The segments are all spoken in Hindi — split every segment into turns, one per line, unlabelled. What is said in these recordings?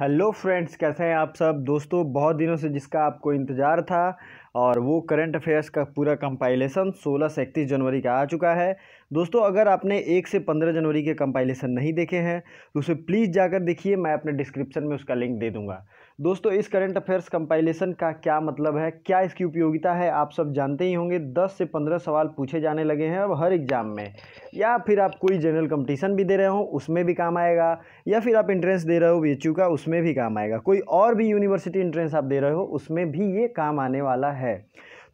हेलो फ्रेंड्स कैसे हैं आप सब दोस्तों बहुत दिनों से जिसका आपको इंतज़ार था और वो करंट अफेयर्स का पूरा कंपाइलेशन 16 से इकतीस जनवरी का आ चुका है दोस्तों अगर आपने एक से पंद्रह जनवरी के कंपाइलेशन नहीं देखे हैं तो उसे प्लीज़ जाकर देखिए मैं अपने डिस्क्रिप्शन में उसका लिंक दे दूँगा दोस्तों इस करंट अफेयर्स कंपाइलेशन का क्या मतलब है क्या इसकी उपयोगिता है आप सब जानते ही होंगे दस से पंद्रह सवाल पूछे जाने लगे हैं अब हर एग्ज़ाम में या फिर आप कोई जनरल कंपटीशन भी दे रहे हो उसमें भी काम आएगा या फिर आप इंट्रेंस दे रहे हो बी का उसमें भी काम आएगा कोई और भी यूनिवर्सिटी इंट्रेंस आप दे रहे हो उसमें भी ये काम आने वाला है है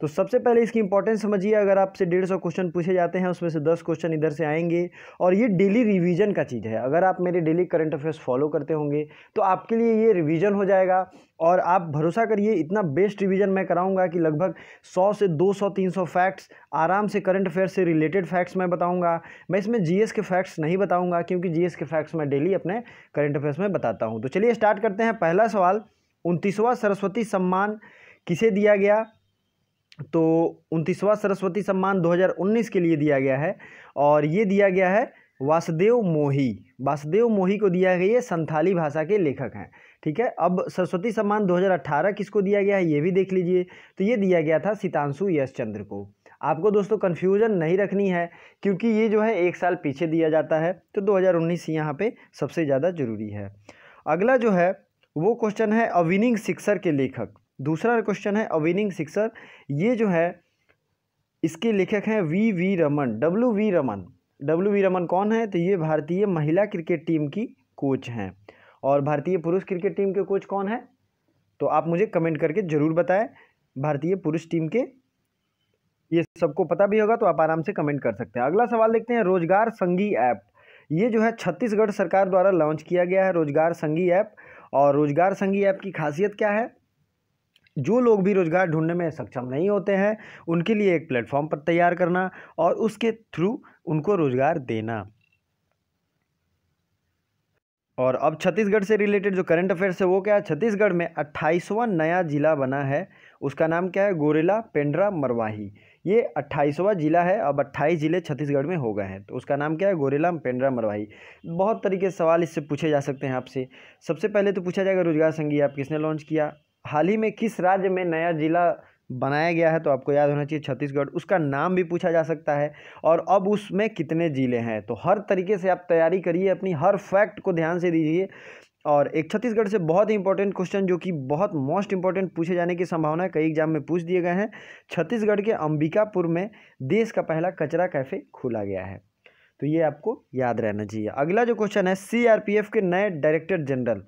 तो सबसे पहले इसकी इंपॉर्टेंस समझिए अगर आपसे डेढ़ सौ क्वेश्चन पूछे जाते हैं उसमें से दस क्वेश्चन इधर से आएंगे और ये डेली रिवीजन का चीज़ है अगर आप मेरे डेली करंट अफेयर्स फॉलो करते होंगे तो आपके लिए ये रिवीजन हो जाएगा और आप भरोसा करिए इतना बेस्ट रिवीजन मैं कराऊंगा कि लगभग सौ से दो सौ तीन सौ फैक्ट्स आराम से करंट अफेयर्स से रिलेटेड फैक्ट्स मैं बताऊँगा मैं इसमें जी के फैक्ट्स नहीं बताऊँगा क्योंकि जी के फैक्ट्स मैं डेली अपने करंट अफेयर्स में बताता हूँ तो चलिए स्टार्ट करते हैं पहला सवाल उनतीसवां सरस्वती सम्मान किसे दिया गया तो उनतीसवां सरस्वती सम्मान 2019 के लिए दिया गया है और ये दिया गया है वासुदेव मोही वासुदेव मोही को दिया गया है संथाली भाषा के लेखक हैं ठीक है अब सरस्वती सम्मान 2018 किसको दिया गया है ये भी देख लीजिए तो ये दिया गया था सितांशु चंद्र को आपको दोस्तों कन्फ्यूज़न नहीं रखनी है क्योंकि ये जो है एक साल पीछे दिया जाता है तो दो यहाँ उन्नीस सबसे ज़्यादा ज़रूरी है अगला जो है वो क्वेश्चन है अविनिंग सिक्सर के लेखक दूसरा क्वेश्चन है अविनिंग सिक्सर ये जो है इसके लेखक हैं V V Raman W V Raman W V Raman कौन है तो ये भारतीय महिला क्रिकेट टीम की कोच हैं और भारतीय पुरुष क्रिकेट टीम के कोच कौन है तो आप मुझे कमेंट करके ज़रूर बताएं भारतीय पुरुष टीम के ये सबको पता भी होगा तो आप आराम से कमेंट कर सकते हैं अगला सवाल देखते हैं रोजगार संगी ऐप ये जो है छत्तीसगढ़ सरकार द्वारा लॉन्च किया गया है रोजगार संगी ऐप और रोजगार संगी ऐप की खासियत क्या है जो लोग भी रोज़गार ढूंढने में सक्षम नहीं होते हैं उनके लिए एक प्लेटफॉर्म पर तैयार करना और उसके थ्रू उनको रोज़गार देना और अब छत्तीसगढ़ से रिलेटेड जो करंट अफेयर्स है वो क्या है छत्तीसगढ़ में अट्ठाईसवां नया ज़िला बना है उसका नाम क्या है गोरेला पेंड्रा मरवाही ये अट्ठाईसवां ज़िला है अब अट्ठाईस ज़िले छत्तीसगढ़ में हो गए हैं तो उसका नाम क्या है गोरेला पेंड्रा मरवाही बहुत तरीके से सवाल इससे पूछे जा सकते हैं आपसे सबसे पहले तो पूछा जाएगा रोजगार संगी आप किसने लॉन्च किया हाल ही में किस राज्य में नया जिला बनाया गया है तो आपको याद होना चाहिए छत्तीसगढ़ उसका नाम भी पूछा जा सकता है और अब उसमें कितने ज़िले हैं तो हर तरीके से आप तैयारी करिए अपनी हर फैक्ट को ध्यान से दीजिए और एक छत्तीसगढ़ से बहुत ही इंपॉर्टेंट क्वेश्चन जो कि बहुत मोस्ट इंपॉर्टेंट पूछे जाने की संभावना है कई एग्जाम में पूछ दिए गए हैं छत्तीसगढ़ के अंबिकापुर में देश का पहला कचरा कैफ़े खोला गया है तो ये आपको याद रहना चाहिए अगला जो क्वेश्चन है सी के नए डायरेक्टर जनरल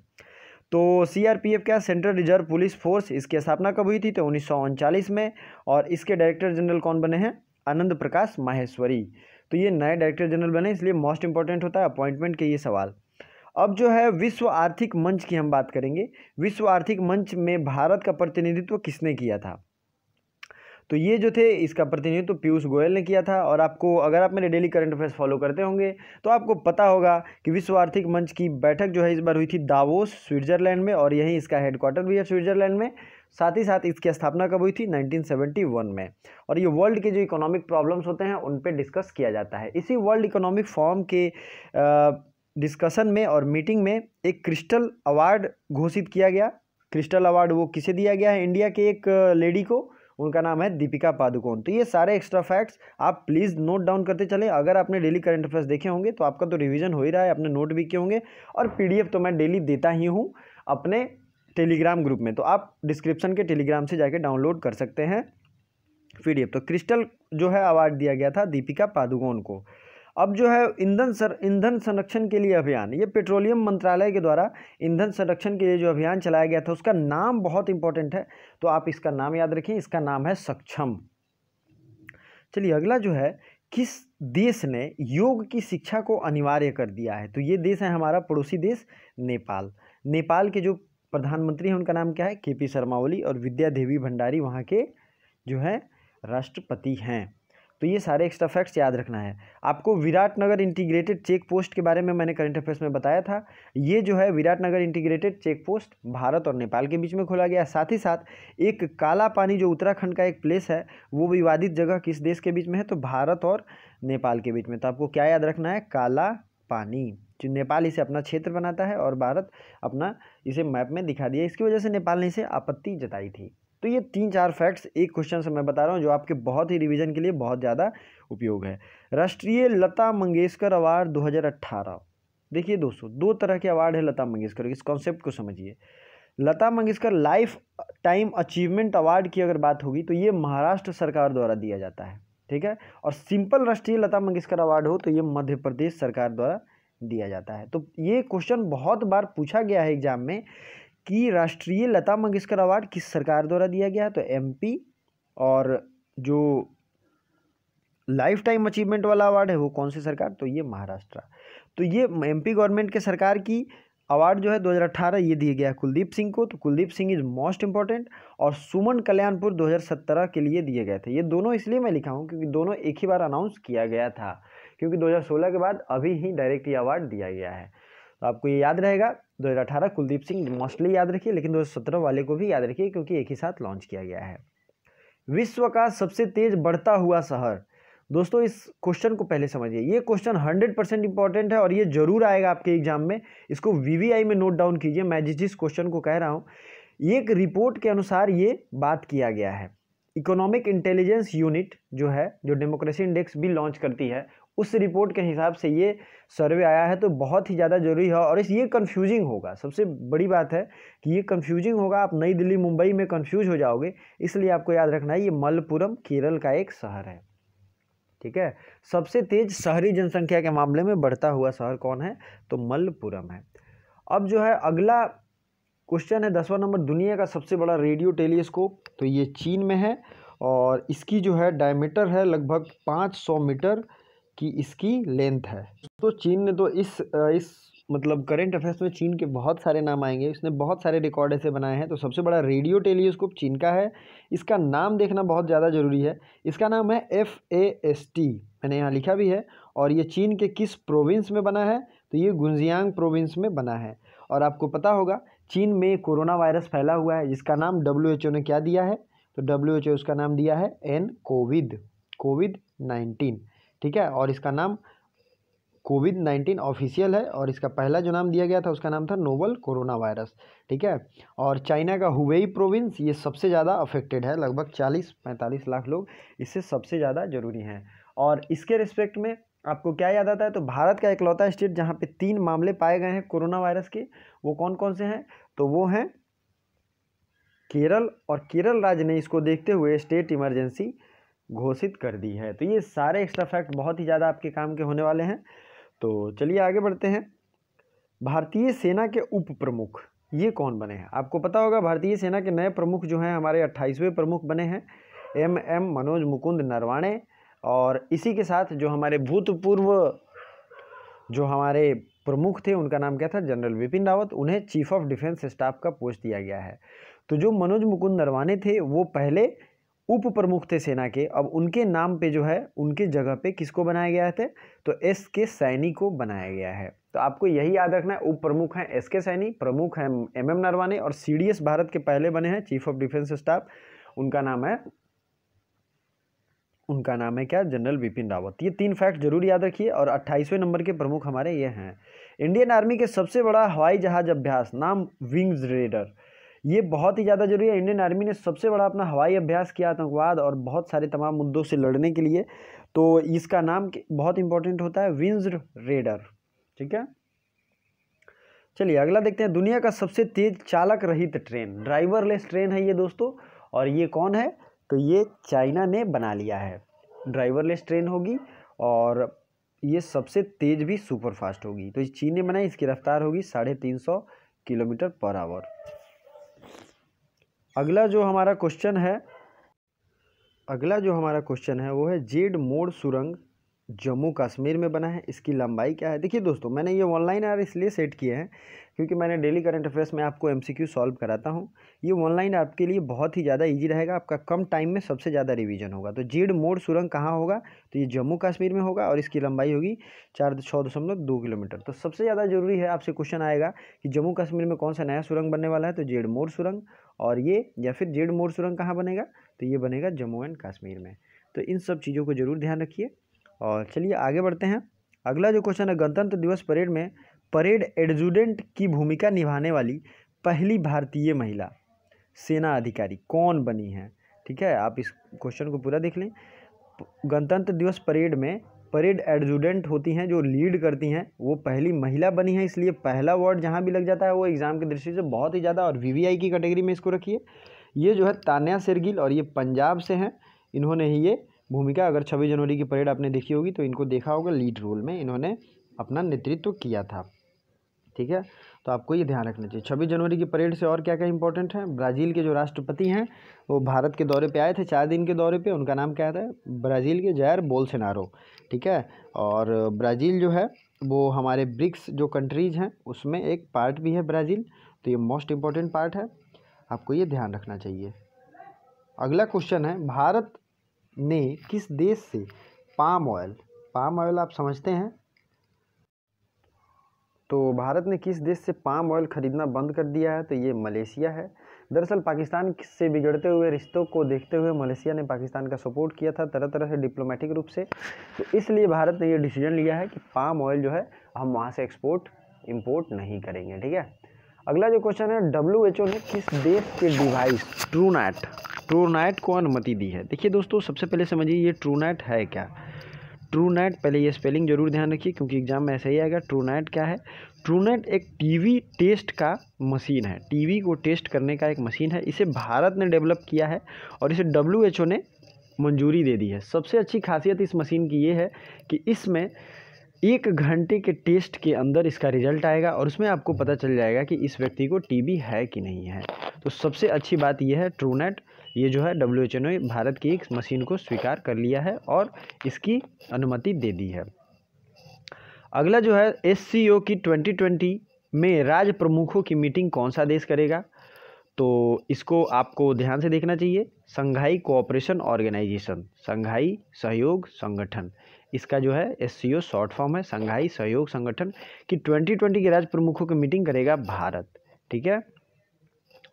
तो सीआरपीएफ क्या सेंट्रल रिजर्व पुलिस फोर्स इसकी स्थापना कब हुई थी तो उन्नीस में और इसके डायरेक्टर जनरल कौन बने हैं आनंद प्रकाश माहेश्वरी तो ये नए डायरेक्टर जनरल बने इसलिए मोस्ट इंपॉर्टेंट होता है अपॉइंटमेंट के ये सवाल अब जो है विश्व आर्थिक मंच की हम बात करेंगे विश्व आर्थिक मंच में भारत का प्रतिनिधित्व किसने किया था तो ये जो थे इसका प्रतिनिधित्व पीयूष गोयल ने किया था और आपको अगर आप मेरे डेली करंट अफेयर्स फॉलो करते होंगे तो आपको पता होगा कि विश्व आर्थिक मंच की बैठक जो है इस बार हुई थी दावोस स्विट्जरलैंड में और यहीं इसका हेडक्वार्टर भी है स्विट्जरलैंड में साथ ही साथ इसकी स्थापना कब हुई थी 1971 में और ये वर्ल्ड के जो इकोनॉमिक प्रॉब्लम्स होते हैं उन पर डिस्कस किया जाता है इसी वर्ल्ड इकोनॉमिक फॉर्म के डिस्कशन में और मीटिंग में एक क्रिस्टल अवार्ड घोषित किया गया क्रिस्टल अवार्ड वो किसे दिया गया है इंडिया के एक लेडी को उनका नाम है दीपिका पादुकोण तो ये सारे एक्स्ट्रा फैक्ट्स आप प्लीज़ नोट डाउन करते चले अगर आपने डेली करंट अफेयर्स देखे होंगे तो आपका तो रिविजन हो ही रहा है आपने नोट भी किए होंगे और पी तो मैं डेली देता ही हूँ अपने टेलीग्राम ग्रुप में तो आप डिस्क्रिप्शन के टेलीग्राम से जाके डाउनलोड कर सकते हैं पी तो क्रिस्टल जो है अवार्ड दिया गया था दीपिका पादुकोण को अब जो है ईंधन सर ईंधन संरक्षण के लिए अभियान ये पेट्रोलियम मंत्रालय के द्वारा ईंधन संरक्षण के लिए जो अभियान चलाया गया था उसका नाम बहुत इंपॉर्टेंट है तो आप इसका नाम याद रखें इसका नाम है सक्षम चलिए अगला जो है किस देश ने योग की शिक्षा को अनिवार्य कर दिया है तो ये देश है हमारा पड़ोसी देश नेपाल नेपाल के जो प्रधानमंत्री हैं उनका नाम क्या है के पी शर्मा ओली और विद्या देवी भंडारी वहाँ के जो है राष्ट्रपति हैं तो ये सारे एक्स्ट्रा फैक्ट्स याद रखना है आपको Biratnagar integrated check post के बारे में मैंने करंट अफेयर्स में बताया था ये जो है Biratnagar integrated check post Bharat और नेपाल के बीच में खोला गया साथ ही साथ एक काला पानी जो उत्तराखंड का एक प्लेस है वो विवादित जगह किस देश के बीच में है तो भारत और नेपाल के बीच में तो आपको क्या याद रखना है काला पानी जो नेपाल इसे अपना क्षेत्र बनाता है और भारत अपना इसे मैप में दिखा दिया इसकी वजह से नेपाल ने इसे आपत्ति जताई थी तो ये तीन चार फैक्ट्स एक क्वेश्चन से मैं बता रहा हूँ जो आपके बहुत ही रिवीजन के लिए बहुत ज़्यादा उपयोग है राष्ट्रीय लता मंगेशकर अवार्ड 2018 देखिए दोस्तों दो तरह के अवार्ड है लता मंगेशकर इस कॉन्सेप्ट को समझिए Lata Mangeshkar lifetime achievement award की अगर बात होगी तो ये महाराष्ट्र सरकार द्वारा दिया जाता है ठीक है और सिंपल राष्ट्रीय लता मंगेशकर अवार्ड हो तो ये मध्य प्रदेश सरकार द्वारा दिया जाता है तो ये क्वेश्चन बहुत बार पूछा गया है एग्जाम में कि राष्ट्रीय लता मंगेशकर अवार्ड किस सरकार द्वारा दिया गया तो एमपी और जो लाइफ टाइम अचीवमेंट वाला अवार्ड है वो कौन सी सरकार तो ये महाराष्ट्र तो ये एमपी गवर्नमेंट के सरकार की अवार्ड जो है 2018 ये दिया गया कुलदीप सिंह को तो Kuldeep Singh is most important और सुमन कल्याणपुर 2017 के लिए दिए गए थे ये दोनों इसलिए मैं लिखा हूँ क्योंकि दोनों एक ही बार अनाउंस किया गया था क्योंकि 2016 के बाद अभी ही डायरेक्ट ये अवार्ड दिया गया है तो आपको ये याद रहेगा 2018 कुलदीप सिंह मोस्टली याद रखिए लेकिन 2017 वाले को भी याद रखिए क्योंकि एक ही साथ लॉन्च किया गया है विश्व का सबसे तेज बढ़ता हुआ शहर दोस्तों इस क्वेश्चन को पहले समझिए ये क्वेश्चन 100 परसेंट इंपॉर्टेंट है और ये जरूर आएगा आपके एग्जाम में इसको वीवीआई में नोट डाउन कीजिए मैं जिस जिस क्वेश्चन को कह रहा हूँ एक रिपोर्ट के अनुसार ये बात किया गया है इकोनॉमिक इंटेलिजेंस यूनिट जो है जो डेमोक्रेसी इंडेक्स भी लॉन्च करती है उस रिपोर्ट के हिसाब से ये सर्वे आया है तो बहुत ही ज़्यादा जरूरी है और इस ये कन्फ्यूजिंग होगा सबसे बड़ी बात है कि ये कन्फ्यूजिंग होगा आप नई दिल्ली मुंबई में कन्फ्यूज हो जाओगे इसलिए आपको याद रखना है ये मलपुरम केरल का एक शहर है ठीक है सबसे तेज शहरी जनसंख्या के मामले में बढ़ता हुआ शहर कौन है तो मलपुरम है अब जो है अगला क्वेश्चन है दसवां नंबर दुनिया का सबसे बड़ा रेडियो टेलीस्कोप तो ये चीन में है और इसकी जो है डायमीटर है लगभग 500 मीटर कि इसकी लेंथ है तो चीन ने तो इस इस मतलब करंट अफेयर्स में चीन के बहुत सारे नाम आएंगे इसने बहुत सारे रिकॉर्ड ऐसे बनाए हैं तो सबसे बड़ा रेडियो टेलीस्कोप चीन का है इसका नाम देखना बहुत ज़्यादा ज़रूरी है इसका नाम है एफ़ ए एस टी मैंने यहाँ लिखा भी है और ये चीन के किस प्रोविंस में बना है तो ये गुंजियांग प्रोविंस में बना है और आपको पता होगा चीन में कोरोना वायरस फैला हुआ है जिसका नाम डब्ल्यू ने क्या दिया है तो डब्ल्यू उसका नाम दिया है एन कोविड कोविड नाइन्टीन ठीक है और इसका नाम कोविड नाइन्टीन ऑफिशियल है और इसका पहला जो नाम दिया गया था उसका नाम था नोवल कोरोना वायरस ठीक है और चाइना का हुवेई प्रोविंस ये सबसे ज़्यादा अफेक्टेड है लगभग चालीस पैंतालीस लाख लोग इससे सबसे ज़्यादा ज़रूरी हैं और इसके रिस्पेक्ट में आपको क्या याद आता है तो भारत का इकलौता स्टेट जहाँ पे तीन मामले पाए गए हैं कोरोना वायरस के वो कौन कौन से हैं तो वो हैं केरल और केरल राज्य ने इसको देखते हुए स्टेट इमरजेंसी घोषित कर दी है तो ये सारे एक्स्ट्रा फैक्ट बहुत ही ज़्यादा आपके काम के होने वाले हैं तो चलिए आगे बढ़ते हैं भारतीय सेना के उप प्रमुख ये कौन बने हैं आपको पता होगा भारतीय सेना के नए प्रमुख जो हैं हमारे अट्ठाईसवें प्रमुख बने हैं एम एम मनोज मुकुंद नरवाणे और इसी के साथ जो हमारे भूतपूर्व जो हमारे प्रमुख थे उनका नाम क्या था जनरल विपिन रावत उन्हें चीफ ऑफ डिफेंस स्टाफ का पोस्ट दिया गया है तो जो मनोज मुकुंद नरवाने थे वो पहले उप प्रमुख थे सेना के अब उनके नाम पे जो है उनके जगह पे किसको बनाया गया थे तो एस के सैनी को बनाया गया है तो आपको यही याद रखना है उप प्रमुख हैं एस के सैनी प्रमुख हैं एम एम नरवाने और सी भारत के पहले बने हैं चीफ ऑफ डिफेंस स्टाफ उनका नाम है उनका नाम है क्या जनरल बिपिन रावत ये तीन फैक्ट जरूर याद रखिए और अट्ठाईसवें नंबर के प्रमुख हमारे ये हैं इंडियन आर्मी के सबसे बड़ा हवाई जहाज अभ्यास नाम विंग्स रेडर ये बहुत ही ज़्यादा जरूरी है इंडियन आर्मी ने सबसे बड़ा अपना हवाई अभ्यास किया आतंकवाद और बहुत सारे तमाम मुद्दों से लड़ने के लिए तो इसका नाम बहुत इंपॉर्टेंट होता है विंज रेडर ठीक है चलिए अगला देखते हैं दुनिया का सबसे तेज चालक रहित ट्रेन ड्राइवरलेस ट्रेन है ये दोस्तों और ये कौन है तो ये चाइना ने बना लिया है ड्राइवरलेस ट्रेन होगी और ये सबसे तेज़ भी सुपरफास्ट होगी तो चीन ने बनाई इसकी रफ्तार होगी साढ़े तीन सौ किलोमीटर पर आवर अगला जो हमारा क्वेश्चन है अगला जो हमारा क्वेश्चन है वो है जेड मोड़ सुरंग जम्मू कश्मीर में बना है इसकी लंबाई क्या है देखिए दोस्तों मैंने ये ऑनलाइन आर इसलिए सेट किए हैं क्योंकि मैंने डेली करंट अफेयर्स में आपको एमसीक्यू सॉल्व कराता हूँ ये ऑनलाइन आपके लिए बहुत ही ज़्यादा इजी रहेगा आपका कम टाइम में सबसे ज़्यादा रिवीजन होगा तो जेड मोड़ सुरंग कहाँ होगा तो ये जम्मू कश्मीर में होगा और इसकी लंबाई होगी चार छः दशमलव दो किलोमीटर तो सबसे ज़्यादा जरूरी है आपसे क्वेश्चन आएगा कि जम्मू कश्मीर में कौन सा नया सुरंग बनने वाला है तो जेड मोड़ सुरंग और ये या फिर जेड मोड़ सुरंग कहाँ बनेगा तो ये बनेगा जम्मू एंड कश्मीर में तो इन सब चीज़ों को ज़रूर ध्यान रखिए और चलिए आगे बढ़ते हैं अगला जो क्वेश्चन है गणतंत्र दिवस परेड में परेड एडजुडेंट की भूमिका निभाने वाली पहली भारतीय महिला सेना अधिकारी कौन बनी है ठीक है आप इस क्वेश्चन को पूरा देख लें गणतंत्र दिवस परेड में परेड एडजुडेंट होती हैं जो लीड करती हैं वो पहली महिला बनी है इसलिए पहला वर्ड जहाँ भी लग जाता है वो एग्ज़ाम की दृष्टि से बहुत ही ज़्यादा और वी की कैटेगरी में इसको रखिए ये जो है तान्या सिरगिल और ये पंजाब से हैं इन्होंने ही ये भूमिका अगर छब्बीस जनवरी की परेड आपने देखी होगी तो इनको देखा होगा लीड रोल में इन्होंने अपना नेतृत्व किया था ठीक है तो आपको ये ध्यान रखना चाहिए छब्बीस जनवरी की परेड से और क्या क्या इंपॉर्टेंट है ब्राज़ील के जो राष्ट्रपति हैं वो भारत के दौरे पे आए थे चार दिन के दौरे पे उनका नाम क्या था ब्राज़ील के जैर बोलसेनारो ठीक है और ब्राज़ील जो है वो हमारे ब्रिक्स जो कंट्रीज़ हैं उसमें एक पार्ट भी है ब्राज़ील तो ये मोस्ट इम्पॉर्टेंट पार्ट है आपको ये ध्यान रखना चाहिए अगला क्वेश्चन है भारत ने किस देश से पाम ऑयल पाम ऑयल आप समझते हैं तो भारत ने किस देश से पाम ऑयल ख़रीदना बंद कर दिया है तो ये मलेशिया है दरअसल पाकिस्तान से बिगड़ते हुए रिश्तों को देखते हुए मलेशिया ने पाकिस्तान का सपोर्ट किया था तरह तरह से डिप्लोमेटिक रूप से तो इसलिए भारत ने ये डिसीजन लिया है कि पाम ऑयल जो है हम वहाँ से एक्सपोर्ट इम्पोर्ट नहीं करेंगे ठीक है अगला जो क्वेश्चन है डब्ल्यू एच ओ ने किस देश के डिवाइस ट्रूनाइट ट्रूनाइट को अनुमति दी है देखिए दोस्तों सबसे पहले समझिए ये ट्रूनाइट है क्या ट्रू नाइट पहले ये स्पेलिंग जरूर ध्यान रखिए क्योंकि एग्जाम में ऐसा ही आएगा ट्रू नाइट क्या है ट्रू नाइट एक टीवी टेस्ट का मशीन है टीवी को टेस्ट करने का एक मशीन है इसे भारत ने डेवलप किया है और इसे डब्ल्यू ने मंजूरी दे दी है सबसे अच्छी खासियत इस मशीन की ये है कि इसमें एक घंटे के टेस्ट के अंदर इसका रिजल्ट आएगा और उसमें आपको पता चल जाएगा कि इस व्यक्ति को टीबी है कि नहीं है तो सबसे अच्छी बात यह है ट्रूनेट ये जो है डब्ल्यू एच ने भारत की एक मशीन को स्वीकार कर लिया है और इसकी अनुमति दे दी है अगला जो है एस सी ओ की ट्वेंटी ट्वेंटी में राज प्रमुखों की मीटिंग कौन सा देश करेगा तो इसको आपको ध्यान से देखना चाहिए संघाई कोऑपरेशन ऑर्गेनाइजेशन संघाई सहयोग संगठन इसका जो है S C O short form है संघाई सहयोग संगठन की ट्वेंटी ट्वेंटी के राज प्रमुखों की मीटिंग करेगा भारत ठीक है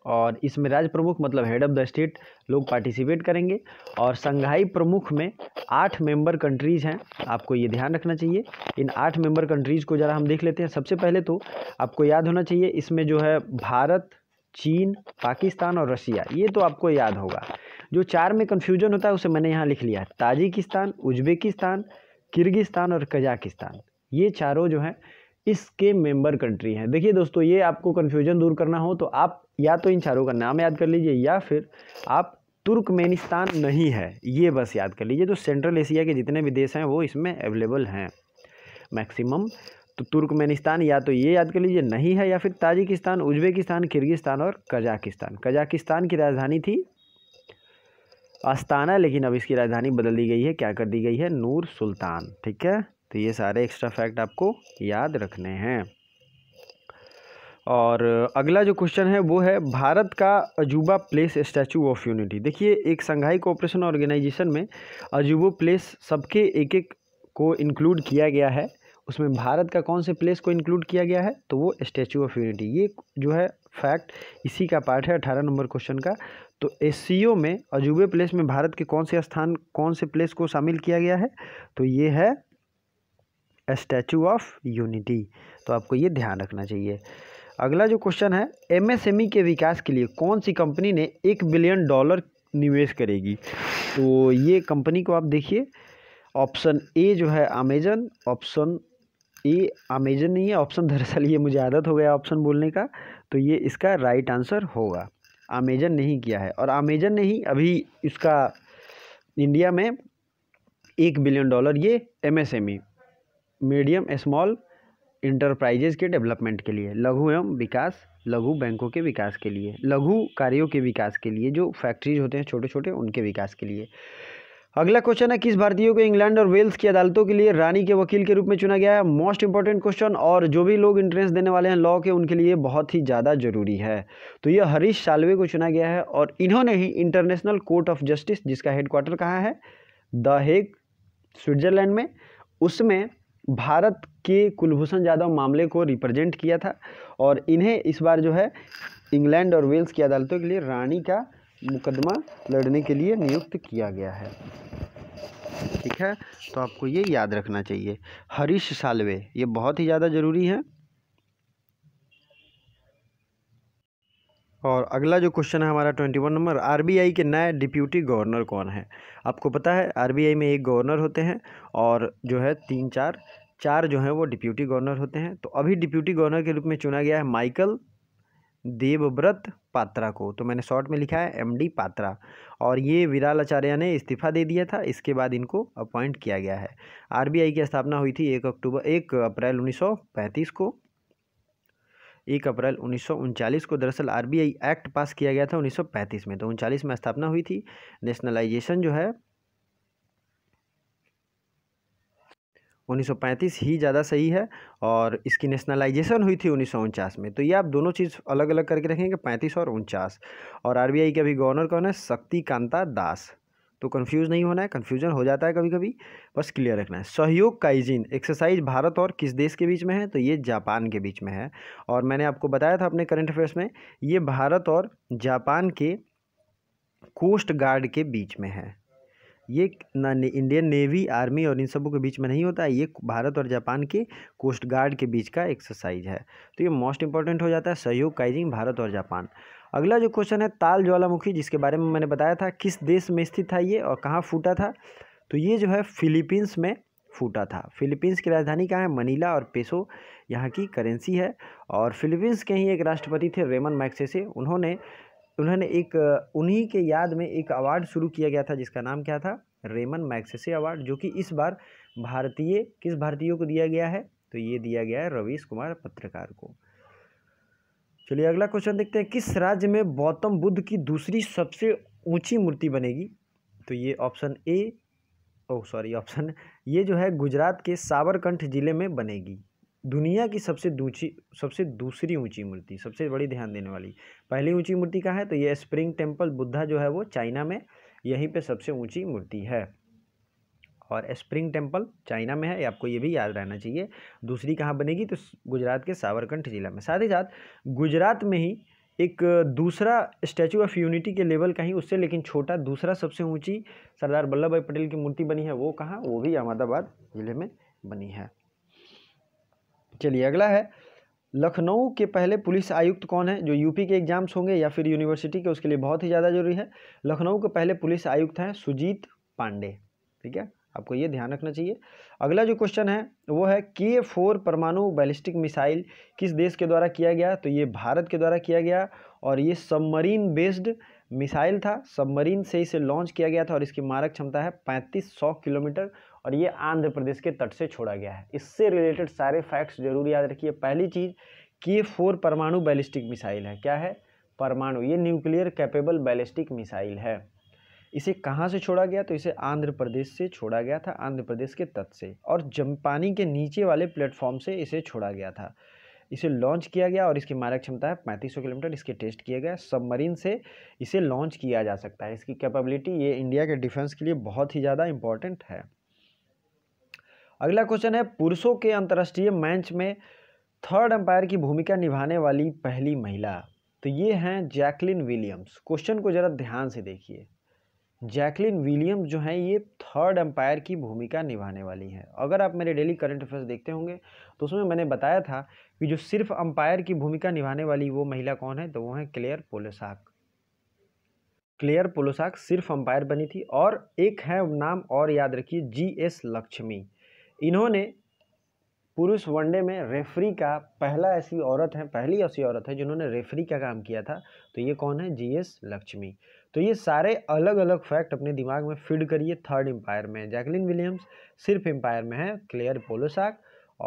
और इसमें राज्य प्रमुख मतलब हेड ऑफ द स्टेट लोग पार्टिसिपेट करेंगे और संघाई प्रमुख में आठ मेंबर कंट्रीज़ हैं आपको ये ध्यान रखना चाहिए इन आठ मेंबर कंट्रीज़ को ज़रा हम देख लेते हैं सबसे पहले तो आपको याद होना चाहिए इसमें जो है भारत चीन पाकिस्तान और रसिया ये तो आपको याद होगा जो चार में कन्फ्यूजन होता है उसे मैंने यहाँ लिख लिया ताजिकिस्तान उज्बेकिस्तान किर्गिस्तान और कजाकिस्तान ये चारों जो हैं इसके मेंबर कंट्री हैं देखिए दोस्तों ये आपको कन्फ्यूजन दूर करना हो तो आप या तो इन चारों का नाम याद कर लीजिए या फिर आप तुर्कमेनिस्तान नहीं है ये बस याद कर लीजिए तो सेंट्रल एशिया के जितने भी देश हैं वो इसमें अवेलेबल हैं मैक्सिमम तो तुर्कमेनिस्तान या तो ये याद कर लीजिए नहीं है या फिर ताजिकिस्तान उज्बेकिस्तान किर्गिस्तान और कजाकिस्तान कजाकिस्तान की राजधानी थी अस्ताना लेकिन अब इसकी राजधानी बदल दी गई है क्या कर दी गई है नूर सुल्तान ठीक है तो ये सारे एक्स्ट्रा फैक्ट आपको याद रखने हैं और अगला जो क्वेश्चन है वो है भारत का अजूबा प्लेस स्टैचू ऑफ यूनिटी देखिए एक संघाई कोऑपरेशन ऑर्गेनाइजेशन में अजूबो प्लेस सबके एक एक को इंक्लूड किया गया है उसमें भारत का कौन से प्लेस को इंक्लूड किया गया है तो वो स्टैचू ऑफ यूनिटी ये जो है फैक्ट इसी का पार्ट है अठारह नंबर क्वेश्चन का तो एस में अजूबे प्लेस में भारत के कौन से स्थान कौन से प्लेस को शामिल किया गया है तो ये है स्टैचू ऑफ यूनिटी तो आपको ये ध्यान रखना चाहिए अगला जो क्वेश्चन है एमएसएमई e के विकास के लिए कौन सी कंपनी ने एक बिलियन डॉलर निवेश करेगी तो ये कंपनी को आप देखिए ऑप्शन ए जो है अमेजन ऑप्शन ए अमेजन नहीं है ऑप्शन दरअसल ये मुझे आदत हो गया ऑप्शन बोलने का तो ये इसका राइट आंसर होगा अमेजन नहीं किया है और अमेजन ने ही अभी इसका इंडिया में एक बिलियन डॉलर ये एमएसएमई मीडियम स्मॉल इंटरप्राइजेज के डेवलपमेंट के लिए लघु एवं विकास लघु बैंकों के विकास के लिए लघु कार्यों के विकास के लिए जो फैक्ट्रीज होते हैं छोटे छोटे उनके विकास के लिए अगला क्वेश्चन है किस भारतीयों को इंग्लैंड और वेल्स की अदालतों के लिए रानी के वकील के रूप में चुना गया है मोस्ट इंपॉर्टेंट क्वेश्चन और जो भी लोग इंट्रेंस देने वाले हैं लॉ के उनके लिए बहुत ही ज़्यादा जरूरी है तो यह हरीश सालवे को चुना गया है और इन्होंने ही इंटरनेशनल कोर्ट ऑफ जस्टिस जिसका हेडक्वार्टर कहाँ है द हेग स्विट्जरलैंड में उसमें भारत के कुलभूषण यादव मामले को रिप्रेजेंट किया था और इन्हें इस बार जो है इंग्लैंड और वेल्स की अदालतों के लिए रानी का मुकदमा लड़ने के लिए नियुक्त किया गया है ठीक है तो आपको ये याद रखना चाहिए हरीश सालवे ये बहुत ही ज़्यादा ज़रूरी है और अगला जो क्वेश्चन है हमारा ट्वेंटी वन नंबर आरबीआई के नए डिप्यूटी गवर्नर कौन है आपको पता है आरबीआई में एक गवर्नर होते हैं और जो है तीन चार चार जो हैं वो डिप्यूटी गवर्नर होते हैं तो अभी डिप्यूटी गवर्नर के रूप में चुना गया है माइकल देवव्रत पात्रा को तो मैंने शॉर्ट में लिखा है एमडी पात्रा और ये विराल आचार्य ने इस्तीफा दे दिया था इसके बाद इनको अपॉइंट किया गया है आरबीआई की स्थापना हुई थी एक अक्टूबर एक अप्रैल 1935 को एक अप्रैल उन्नीस को दरअसल आरबीआई एक्ट पास किया गया था 1935 में तो उनचालीस में स्थापना हुई थी नेशनलाइजेशन जो है 1935 ही ज़्यादा सही है और इसकी नेशनलाइजेशन हुई थी उन्नीस में तो ये आप दोनों चीज़ अलग अलग करके रखेंगे पैंतीस और उनचास और आरबीआई के अभी गवर्नर कौन है शक्तिकांता दास तो कंफ्यूज नहीं होना है कन्फ्यूजन हो जाता है कभी कभी बस क्लियर रखना है सहयोग काइजिन एक्सरसाइज भारत और किस देश के बीच में है तो ये जापान के बीच में है और मैंने आपको बताया था अपने करंट अफेयर्स में ये भारत और जापान के कोस्ट गार्ड के बीच में है ये ना इंडियन नेवी आर्मी और इन सबों के बीच में नहीं होता है ये भारत और जापान के कोस्ट गार्ड के बीच का एक्सरसाइज है तो ये मोस्ट इंपॉर्टेंट हो जाता है सहयोग काइजिंग भारत और जापान अगला जो क्वेश्चन है ताल ज्वालामुखी जिसके बारे में मैंने बताया था किस देश में स्थित था ये और कहाँ फूटा था तो ये जो है फिलीपींस में फूटा था फिलीपींस की राजधानी कहाँ है मनीला और पेसो यहाँ की करेंसी है और फिलीपींस के ही एक राष्ट्रपति थे रेमन मैक्से उन्होंने उन्होंने एक उन्हीं के याद में एक अवार्ड शुरू किया गया था जिसका नाम क्या था रेमन मैक्सेसे अवार्ड जो कि इस बार भारतीय किस भारतीयों को दिया गया है तो ये दिया गया है रवीश कुमार पत्रकार को चलिए अगला क्वेश्चन देखते हैं किस राज्य में गौतम बुद्ध की दूसरी सबसे ऊंची मूर्ति बनेगी तो ये option A oh sorry option ये जो है गुजरात के सावरकंठ जिले में बनेगी दुनिया की सबसे दूची सबसे दूसरी ऊंची मूर्ति सबसे बड़ी ध्यान देने वाली पहली ऊंची मूर्ति कहाँ है तो ये स्प्रिंग टेम्पल बुद्धा जो है वो चाइना में यहीं पे सबसे ऊंची मूर्ति है और स्प्रिंग टेम्पल चाइना में है आपको ये भी याद रहना चाहिए दूसरी कहाँ बनेगी तो गुजरात के सावरकंठ जिला में साथ ही साथ गुजरात में ही एक दूसरा स्टैचू ऑफ यूनिटी के लेवल का ही उससे लेकिन छोटा दूसरा सबसे ऊंची सरदार वल्लभ भाई पटेल की मूर्ति बनी है वो कहाँ वो भी अहमदाबाद ज़िले में बनी है चलिए अगला है लखनऊ के पहले पुलिस आयुक्त कौन है जो यूपी के एग्जाम्स होंगे या फिर यूनिवर्सिटी के उसके लिए बहुत ही ज़्यादा जरूरी है लखनऊ के पहले पुलिस आयुक्त हैं सुजीत पांडे ठीक है आपको ये ध्यान रखना चाहिए अगला जो क्वेश्चन है वो है के फोर परमाणु बैलिस्टिक मिसाइल किस देश के द्वारा किया गया तो ये भारत के द्वारा किया गया और ये सबमरीन बेस्ड मिसाइल था सबमरीन से इसे लॉन्च किया गया था और इसकी मारक क्षमता है 3500 किलोमीटर और ये आंध्र प्रदेश के तट से छोड़ा गया है इससे रिलेटेड सारे फैक्ट्स जरूर याद रखिए पहली चीज़ कि ये फोर परमाणु बैलिस्टिक मिसाइल है क्या है परमाणु ये न्यूक्लियर कैपेबल बैलिस्टिक मिसाइल है इसे कहाँ से छोड़ा गया तो इसे आंध्र प्रदेश से छोड़ा गया था आंध्र प्रदेश के तट से और जमपानी के नीचे वाले प्लेटफॉर्म से इसे छोड़ा गया था इसे लॉन्च किया गया और इसकी मारक क्षमता है पैंतीस किलोमीटर इसके टेस्ट किए गए सबमरीन से इसे लॉन्च किया जा सकता है इसकी कैपेबिलिटी ये इंडिया के डिफेंस के लिए बहुत ही ज़्यादा इंपॉर्टेंट है अगला क्वेश्चन है पुरुषों के अंतर्राष्ट्रीय मैच में थर्ड अंपायर की भूमिका निभाने वाली पहली महिला तो ये हैं जैकलिन विलियम्स क्वेश्चन को ज़रा ध्यान से देखिए जैकलिन विलियम जो हैं ये थर्ड एम्पायर की भूमिका निभाने वाली हैं अगर आप मेरे डेली करंट अफेयर्स देखते होंगे तो उसमें मैंने बताया था कि जो सिर्फ अंपायर की भूमिका निभाने वाली वो महिला कौन है तो वो है क्लेयर पोलोसाक क्लेयर पोलोसाक सिर्फ अंपायर बनी थी और एक है नाम और याद रखिए जी एस लक्ष्मी इन्होंने पुरुष वनडे में रेफरी का पहला ऐसी औरत है पहली ऐसी औरत है जिन्होंने रेफरी का काम किया था तो ये कौन है जी एस लक्ष्मी तो ये सारे अलग अलग फैक्ट अपने दिमाग में फीड करिए थर्ड एम्पायर में जैकलिन विलियम्स सिर्फ एम्पायर में है क्लेयर पोलोसाक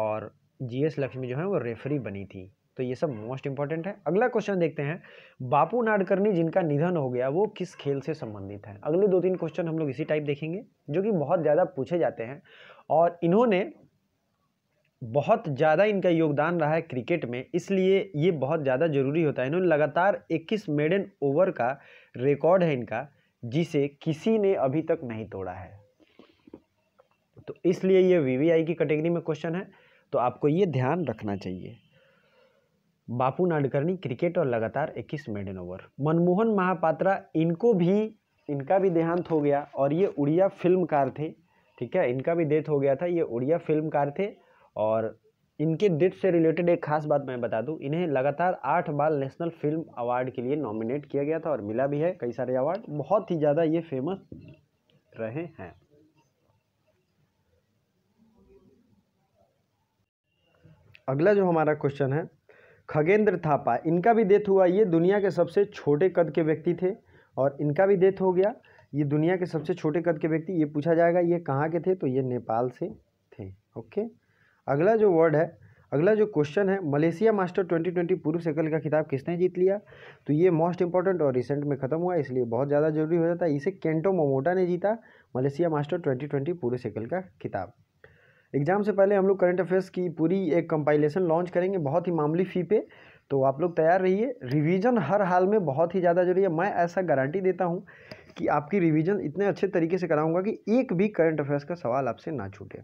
और जी एस लक्ष्मी जो है वो रेफरी बनी थी तो ये सब मोस्ट इंपॉर्टेंट है अगला क्वेश्चन देखते हैं बापू नाडकर्णी जिनका निधन हो गया वो किस खेल से संबंधित है अगले दो तीन क्वेश्चन हम लोग इसी टाइप देखेंगे जो कि बहुत ज़्यादा पूछे जाते हैं और इन्होंने बहुत ज़्यादा इनका योगदान रहा है क्रिकेट में इसलिए ये बहुत ज़्यादा ज़रूरी होता है इन्होंने लगातार 21 मेडन ओवर का रिकॉर्ड है इनका जिसे किसी ने अभी तक नहीं तोड़ा है तो इसलिए ये वीवीआई की कैटेगरी में क्वेश्चन है तो आपको ये ध्यान रखना चाहिए बापू नाडकर्णी क्रिकेट और लगातार इक्कीस मेडन ओवर मनमोहन महापात्रा इनको भी इनका भी देहांत हो गया और ये उड़िया फिल्मकार थे ठीक है इनका भी डेथ हो गया था ये उड़िया फिल्मकार थे और इनके डेथ से रिलेटेड एक खास बात मैं बता दूं इन्हें लगातार आठ बार नेशनल फिल्म अवार्ड के लिए नॉमिनेट किया गया था और मिला भी है कई सारे अवार्ड बहुत ही ज़्यादा ये फेमस रहे हैं अगला जो हमारा क्वेश्चन है खगेंद्र थापा इनका भी डेथ हुआ ये दुनिया के सबसे छोटे कद के व्यक्ति थे और इनका भी डेथ हो गया ये दुनिया के सबसे छोटे कद के व्यक्ति ये पूछा जाएगा ये कहाँ के थे तो ये नेपाल से थे ओके अगला जो वर्ड है अगला जो क्वेश्चन है मलेशिया मास्टर 2020 पूर्व एकल का खिताब किसने जीत लिया तो ये मोस्ट इंपॉर्टेंट और रिसेंट में खत्म हुआ इसलिए बहुत ज़्यादा जरूरी हो जाता है इसे केंटो मोमोटा ने जीता मलेशिया मास्टर 2020 पूर्व एकल का खिताब एग्जाम से पहले हम लोग करंट अफेयर्स की पूरी एक कंपाइलेशन लॉन्च करेंगे बहुत ही मामूली फ़ी पे तो आप लोग तैयार रहिए रिविजन हर हाल में बहुत ही ज़्यादा जरूरी है मैं ऐसा गारंटी देता हूँ कि आपकी रिविज़न इतने अच्छे तरीके से कराऊँगा कि एक भी करंट अफेयर्स का सवाल आपसे ना छूटे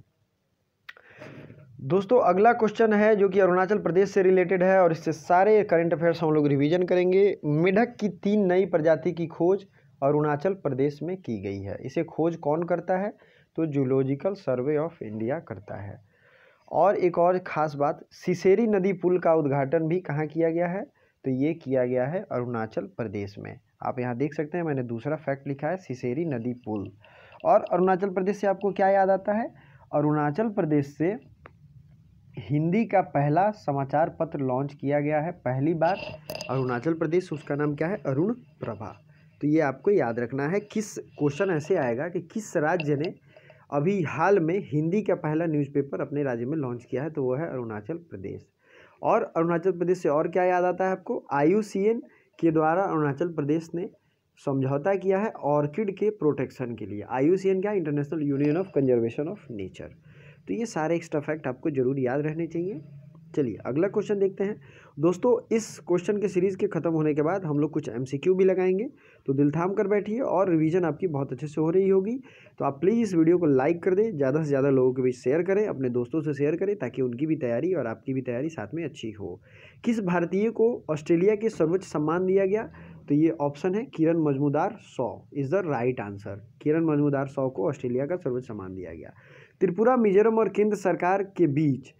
दोस्तों अगला क्वेश्चन है जो कि अरुणाचल प्रदेश से रिलेटेड है और इससे सारे करंट अफेयर्स हम लोग रिवीजन करेंगे मेढक की तीन नई प्रजाति की खोज अरुणाचल प्रदेश में की गई है इसे खोज कौन करता है तो जूलॉजिकल सर्वे ऑफ इंडिया करता है और एक और ख़ास बात सिसेरी नदी पुल का उद्घाटन भी कहाँ किया गया है तो ये किया गया है अरुणाचल प्रदेश में आप यहाँ देख सकते हैं मैंने दूसरा फैक्ट लिखा है सिसेरी नदी पुल और अरुणाचल प्रदेश से आपको क्या याद आता है अरुणाचल प्रदेश से हिंदी का पहला समाचार पत्र लॉन्च किया गया है पहली बार अरुणाचल प्रदेश उसका नाम क्या है अरुण प्रभा तो ये आपको याद रखना है किस क्वेश्चन ऐसे आएगा कि किस राज्य ने अभी हाल में हिंदी का पहला न्यूज़पेपर अपने राज्य में लॉन्च किया है तो वो है अरुणाचल प्रदेश और अरुणाचल प्रदेश से और क्या याद आता है आपको आई के द्वारा अरुणाचल प्रदेश ने समझौता किया है ऑर्किड के प्रोटेक्शन के लिए आई क्या international union of conservation of nature तो ये सारे एक्स्ट्रा फैक्ट आपको जरूर याद रहने चाहिए चलिए अगला क्वेश्चन देखते हैं दोस्तों इस क्वेश्चन के सीरीज़ के ख़त्म होने के बाद हम लोग कुछ एम भी लगाएंगे तो दिल थाम कर बैठिए और रिवीजन आपकी बहुत अच्छे से हो रही होगी तो आप प्लीज़ इस वीडियो को लाइक कर दें ज़्यादा से ज़्यादा लोगों के बीच शेयर करें अपने दोस्तों से शेयर करें ताकि उनकी भी तैयारी और आपकी भी तैयारी साथ में अच्छी हो किस भारतीय को ऑस्ट्रेलिया के सर्वोच्च सम्मान दिया गया तो ये ऑप्शन है Kiran Mazumdar Shaw is the right answer Kiran Mazumdar Shaw को ऑस्ट्रेलिया का सर्वोच्च सम्मान दिया गया त्रिपुरा मिजोरम और केंद्र सरकार के बीच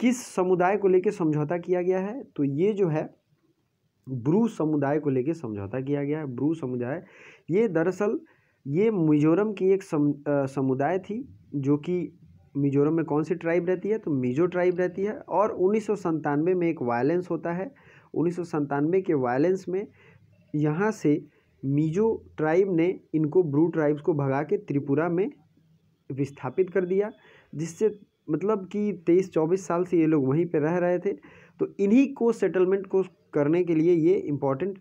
किस समुदाय को लेकर समझौता किया गया है तो ये जो है ब्रू समुदाय को लेकर समझौता किया गया है ब्रू समुदाय ये दरअसल ये मिजोरम की एक सम, आ, समुदाय थी जो कि मिजोरम में कौन सी ट्राइब रहती है तो मिजो ट्राइब रहती है और उन्नीस में एक वायलेंस होता है उन्नीस के वायलेंस में यहाँ से मिजो ट्राइब ने इनको ब्रू ट्राइब्स को भगा के त्रिपुरा में विस्थापित कर दिया जिससे मतलब कि तेईस चौबीस साल से ये लोग वहीं पे रह रहे थे तो इन्हीं को सेटलमेंट को करने के लिए ये इम्पॉर्टेंट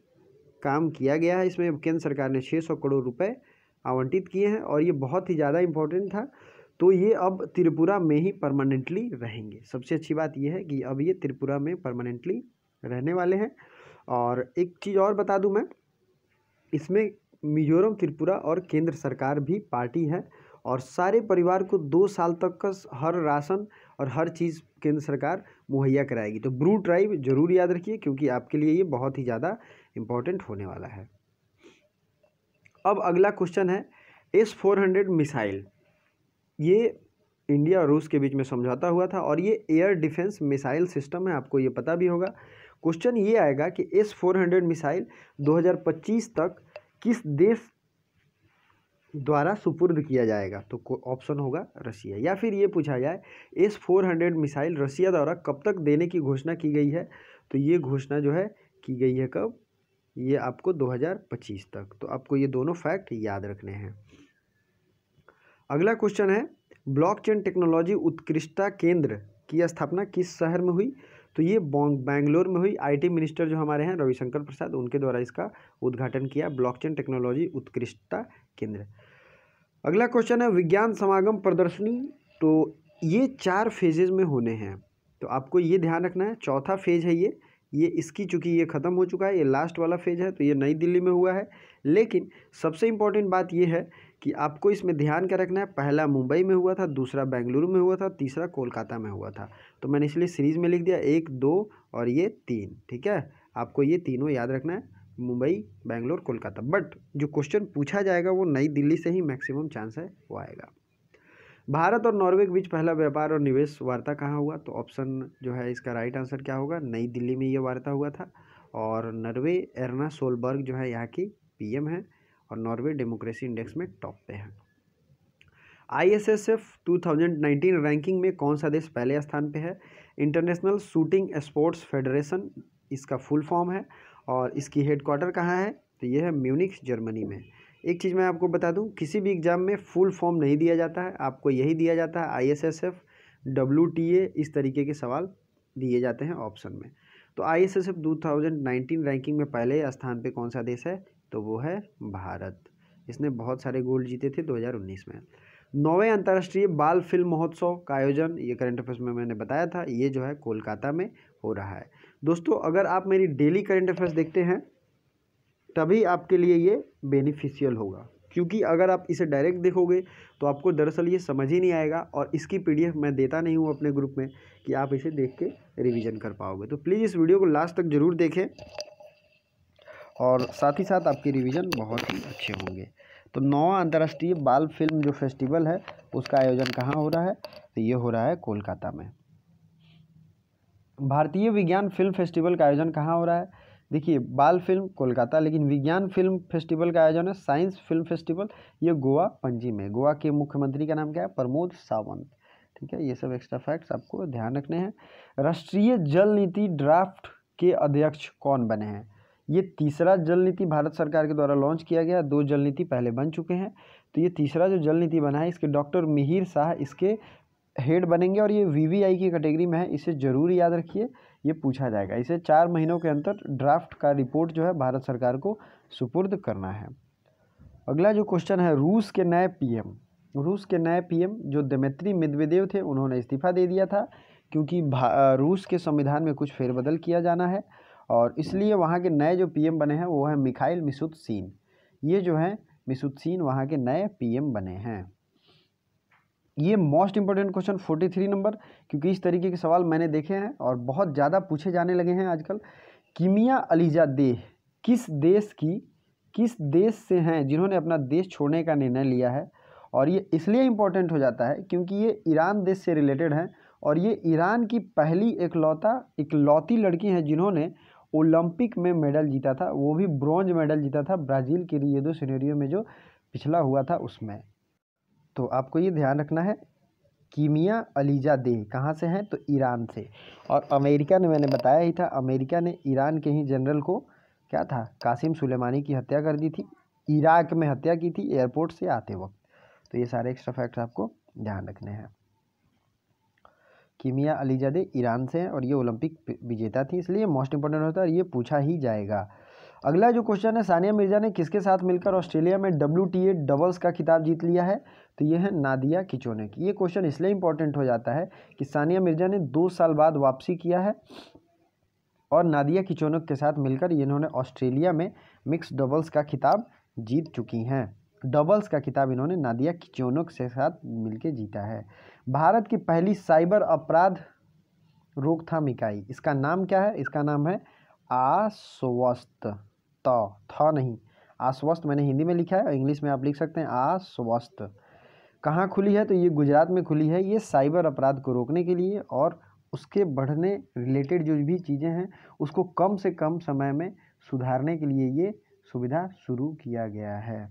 काम किया गया है इसमें केंद्र सरकार ने छः सौ करोड़ रुपए आवंटित किए हैं और ये बहुत ही ज़्यादा इम्पोर्टेंट था तो ये अब त्रिपुरा में ही परमानेंटली रहेंगे सबसे अच्छी बात यह है कि अब ये त्रिपुरा में परमानेंटली रहने वाले हैं और एक चीज़ और बता दूं मैं इसमें मिजोरम त्रिपुरा और केंद्र सरकार भी पार्टी है और सारे परिवार को दो साल तक का हर राशन और हर चीज़ केंद्र सरकार मुहैया कराएगी तो ब्रू ट्राइब जरूर याद रखिए क्योंकि आपके लिए ये बहुत ही ज़्यादा इम्पोर्टेंट होने वाला है अब अगला क्वेश्चन है एस फोर हंड्रेड मिसाइल ये इंडिया और रूस के बीच में समझौता हुआ था और ये एयर डिफेंस मिसाइल सिस्टम है आपको ये पता भी होगा क्वेश्चन ये आएगा कि एस फोर हंड्रेड मिसाइल 2025 तक किस देश द्वारा सुपुर्द किया जाएगा तो ऑप्शन होगा रसिया या फिर ये पूछा जाए S four hundred missile Russia द्वारा कब तक देने की घोषणा की गई है तो ये घोषणा जो है की गई है कब ये आपको 2025 तक तो आपको ये दोनों फैक्ट याद रखने हैं अगला क्वेश्चन है ब्लॉकचेन टेक्नोलॉजी उत्कृष्टता केंद्र की स्थापना किस शहर में हुई तो ये बैंगलोर में हुई आईटी मिनिस्टर जो हमारे हैं रविशंकर प्रसाद उनके द्वारा इसका उद्घाटन किया ब्लॉकचेन टेक्नोलॉजी उत्कृष्टता केंद्र अगला क्वेश्चन है विज्ञान समागम प्रदर्शनी तो ये चार फेजेज में होने हैं तो आपको ये ध्यान रखना है चौथा फेज है ये ये इसकी चूँकि ये ख़त्म हो चुका है ये लास्ट वाला फेज है तो ये नई दिल्ली में हुआ है लेकिन सबसे इम्पोर्टेंट बात ये है कि आपको इसमें ध्यान क्या रखना है पहला मुंबई में हुआ था दूसरा बेंगलुरु में हुआ था तीसरा कोलकाता में हुआ था तो मैंने इसलिए सीरीज़ में लिख दिया एक दो और ये तीन ठीक है आपको ये तीनों याद रखना है मुंबई बेंगलोर कोलकाता बट जो क्वेश्चन पूछा जाएगा वो नई दिल्ली से ही मैक्सिमम चांस है वो आएगा भारत और नॉर्वे के बीच पहला व्यापार और निवेश वार्ता कहाँ हुआ तो ऑप्शन जो है इसका राइट आंसर क्या होगा नई दिल्ली में ये वार्ता हुआ था और नॉर्वे एरना सोलबर्ग जो है यहाँ की पीएम है और नॉर्वे डेमोक्रेसी इंडेक्स में टॉप पे है थाउजेंड 2019 रैंकिंग में कौन सा देश पहले स्थान पे है इंटरनेशनल शूटिंग स्पोर्ट्स फेडरेशन इसका फुल फॉर्म है और इसकी हेड क्वार्टर कहाँ है तो यह है म्यूनिक जर्मनी में एक चीज़ मैं आपको बता दूं किसी भी एग्ज़ाम में फुल फॉर्म नहीं दिया जाता है आपको यही दिया जाता है I S S F T A इस तरीके के सवाल दिए जाते हैं ऑप्शन में तो I S S F two thousand nineteen ranking में पहले स्थान पे कौन सा देश है तो वो है भारत इसने बहुत सारे गोल्ड जीते थे 2019 में नौवें अंतर्राष्ट्रीय बाल फिल्म महोत्सव का आयोजन ये करंट अफेयर्स में मैंने बताया था ये जो है कोलकाता में हो रहा है दोस्तों अगर आप मेरी डेली करंट अफेयर्स देखते हैं तभी आपके लिए ये बेनिफिशियल होगा क्योंकि अगर आप इसे डायरेक्ट देखोगे तो आपको दरअसल ये समझ ही नहीं आएगा और इसकी पीडीएफ मैं देता नहीं हूँ अपने ग्रुप में कि आप इसे देख के रिविज़न कर पाओगे तो प्लीज़ इस वीडियो को लास्ट तक ज़रूर देखें और साथ ही साथ आपके रिवीजन बहुत ही अच्छे होंगे तो नौवा अंतर्राष्ट्रीय बाल फिल्म जो फेस्टिवल है उसका आयोजन कहाँ हो रहा है तो ये हो रहा है कोलकाता में भारतीय विज्ञान फिल्म फेस्टिवल का आयोजन कहाँ हो रहा है देखिए बाल फिल्म कोलकाता लेकिन विज्ञान फिल्म फेस्टिवल का आयोजन है साइंस फिल्म फेस्टिवल ये गोवा पंजी में गोवा के मुख्यमंत्री का नाम क्या है प्रमोद सावंत ठीक है ये सब एक्स्ट्रा फैक्ट्स आपको ध्यान रखने हैं राष्ट्रीय जल नीति ड्राफ्ट के अध्यक्ष कौन बने हैं ये तीसरा जल नीति भारत सरकार के द्वारा लॉन्च किया गया दो जल नीति पहले बन चुके हैं तो ये तीसरा जो जल नीति बना है इसके डॉक्टर मिहिर शाह इसके हेड बनेंगे और ये वी की कैटेगरी में है इसे ज़रूर याद रखिए ये पूछा जाएगा इसे चार महीनों के अंतर ड्राफ्ट का रिपोर्ट जो है भारत सरकार को सुपुर्द करना है अगला जो क्वेश्चन है रूस के नए पी रूस के नए पी जो दमित्री मिदवेदेव थे उन्होंने इस्तीफा दे दिया था क्योंकि रूस के संविधान में कुछ फेरबदल किया जाना है और इसलिए वहाँ के नए जो पीएम बने हैं वो है मिखाइल मिसुद्दीन ये जो है मिसुद्दीन वहाँ के नए पीएम बने हैं ये most important question three number क्योंकि इस तरीके के सवाल मैंने देखे हैं और बहुत ज़्यादा पूछे जाने लगे हैं आजकल किमिया अलीजा देह किस देश की किस देश से हैं जिन्होंने अपना देश छोड़ने का निर्णय लिया है और ये इसलिए इम्पोर्टेंट हो जाता है क्योंकि ये ईरान देश से रिलेटेड हैं और ये ईरान की पहली इकलौता इकलौती लड़की हैं जिन्होंने ओलंपिक में मेडल जीता था वो भी ब्रॉन्ज मेडल जीता था ब्राज़ील के लिए दो सीनेरियो में जो पिछला हुआ था उसमें तो आपको ये ध्यान रखना है कीमिया अलीजा दे कहाँ से हैं तो ईरान से और अमेरिका ने मैंने बताया ही था अमेरिका ने ईरान के ही जनरल को क्या था कासिम सुलेमानी की हत्या कर दी थी इराक में हत्या की थी एयरपोर्ट से आते वक्त तो ये सारे एक्स्ट्रा फैक्ट्स आपको ध्यान रखने हैं किमिया अलीजादे ईरान से हैं और ये ओलंपिक विजेता थी इसलिए मोस्ट इंपॉर्टेंट होता है और ये पूछा ही जाएगा अगला जो क्वेश्चन है सानिया मिर्जा ने किसके साथ मिलकर ऑस्ट्रेलिया में डब्ल्यू टी डबल्स का खिताब जीत लिया है तो ये है नादिया की ये क्वेश्चन इसलिए इंपॉर्टेंट हो जाता है कि सानिया मिर्जा ने दो साल बाद वापसी किया है और नादिया किचोनक के साथ मिलकर इन्होंने ऑस्ट्रेलिया में मिक्स डबल्स का खिताब जीत चुकी हैं डबल्स का खिताब इन्होंने नादिया किचोनक के साथ मिलकर जीता है भारत की पहली साइबर अपराध रोकथाम इकाई इसका नाम क्या है इसका नाम है आश्वस्त त थ नहीं आश्वस्त मैंने हिंदी में लिखा है और इंग्लिश में आप लिख सकते हैं आश्वस्त कहाँ खुली है तो ये गुजरात में खुली है ये साइबर अपराध को रोकने के लिए और उसके बढ़ने रिलेटेड जो भी चीज़ें हैं उसको कम से कम समय में सुधारने के लिए ये सुविधा शुरू किया गया है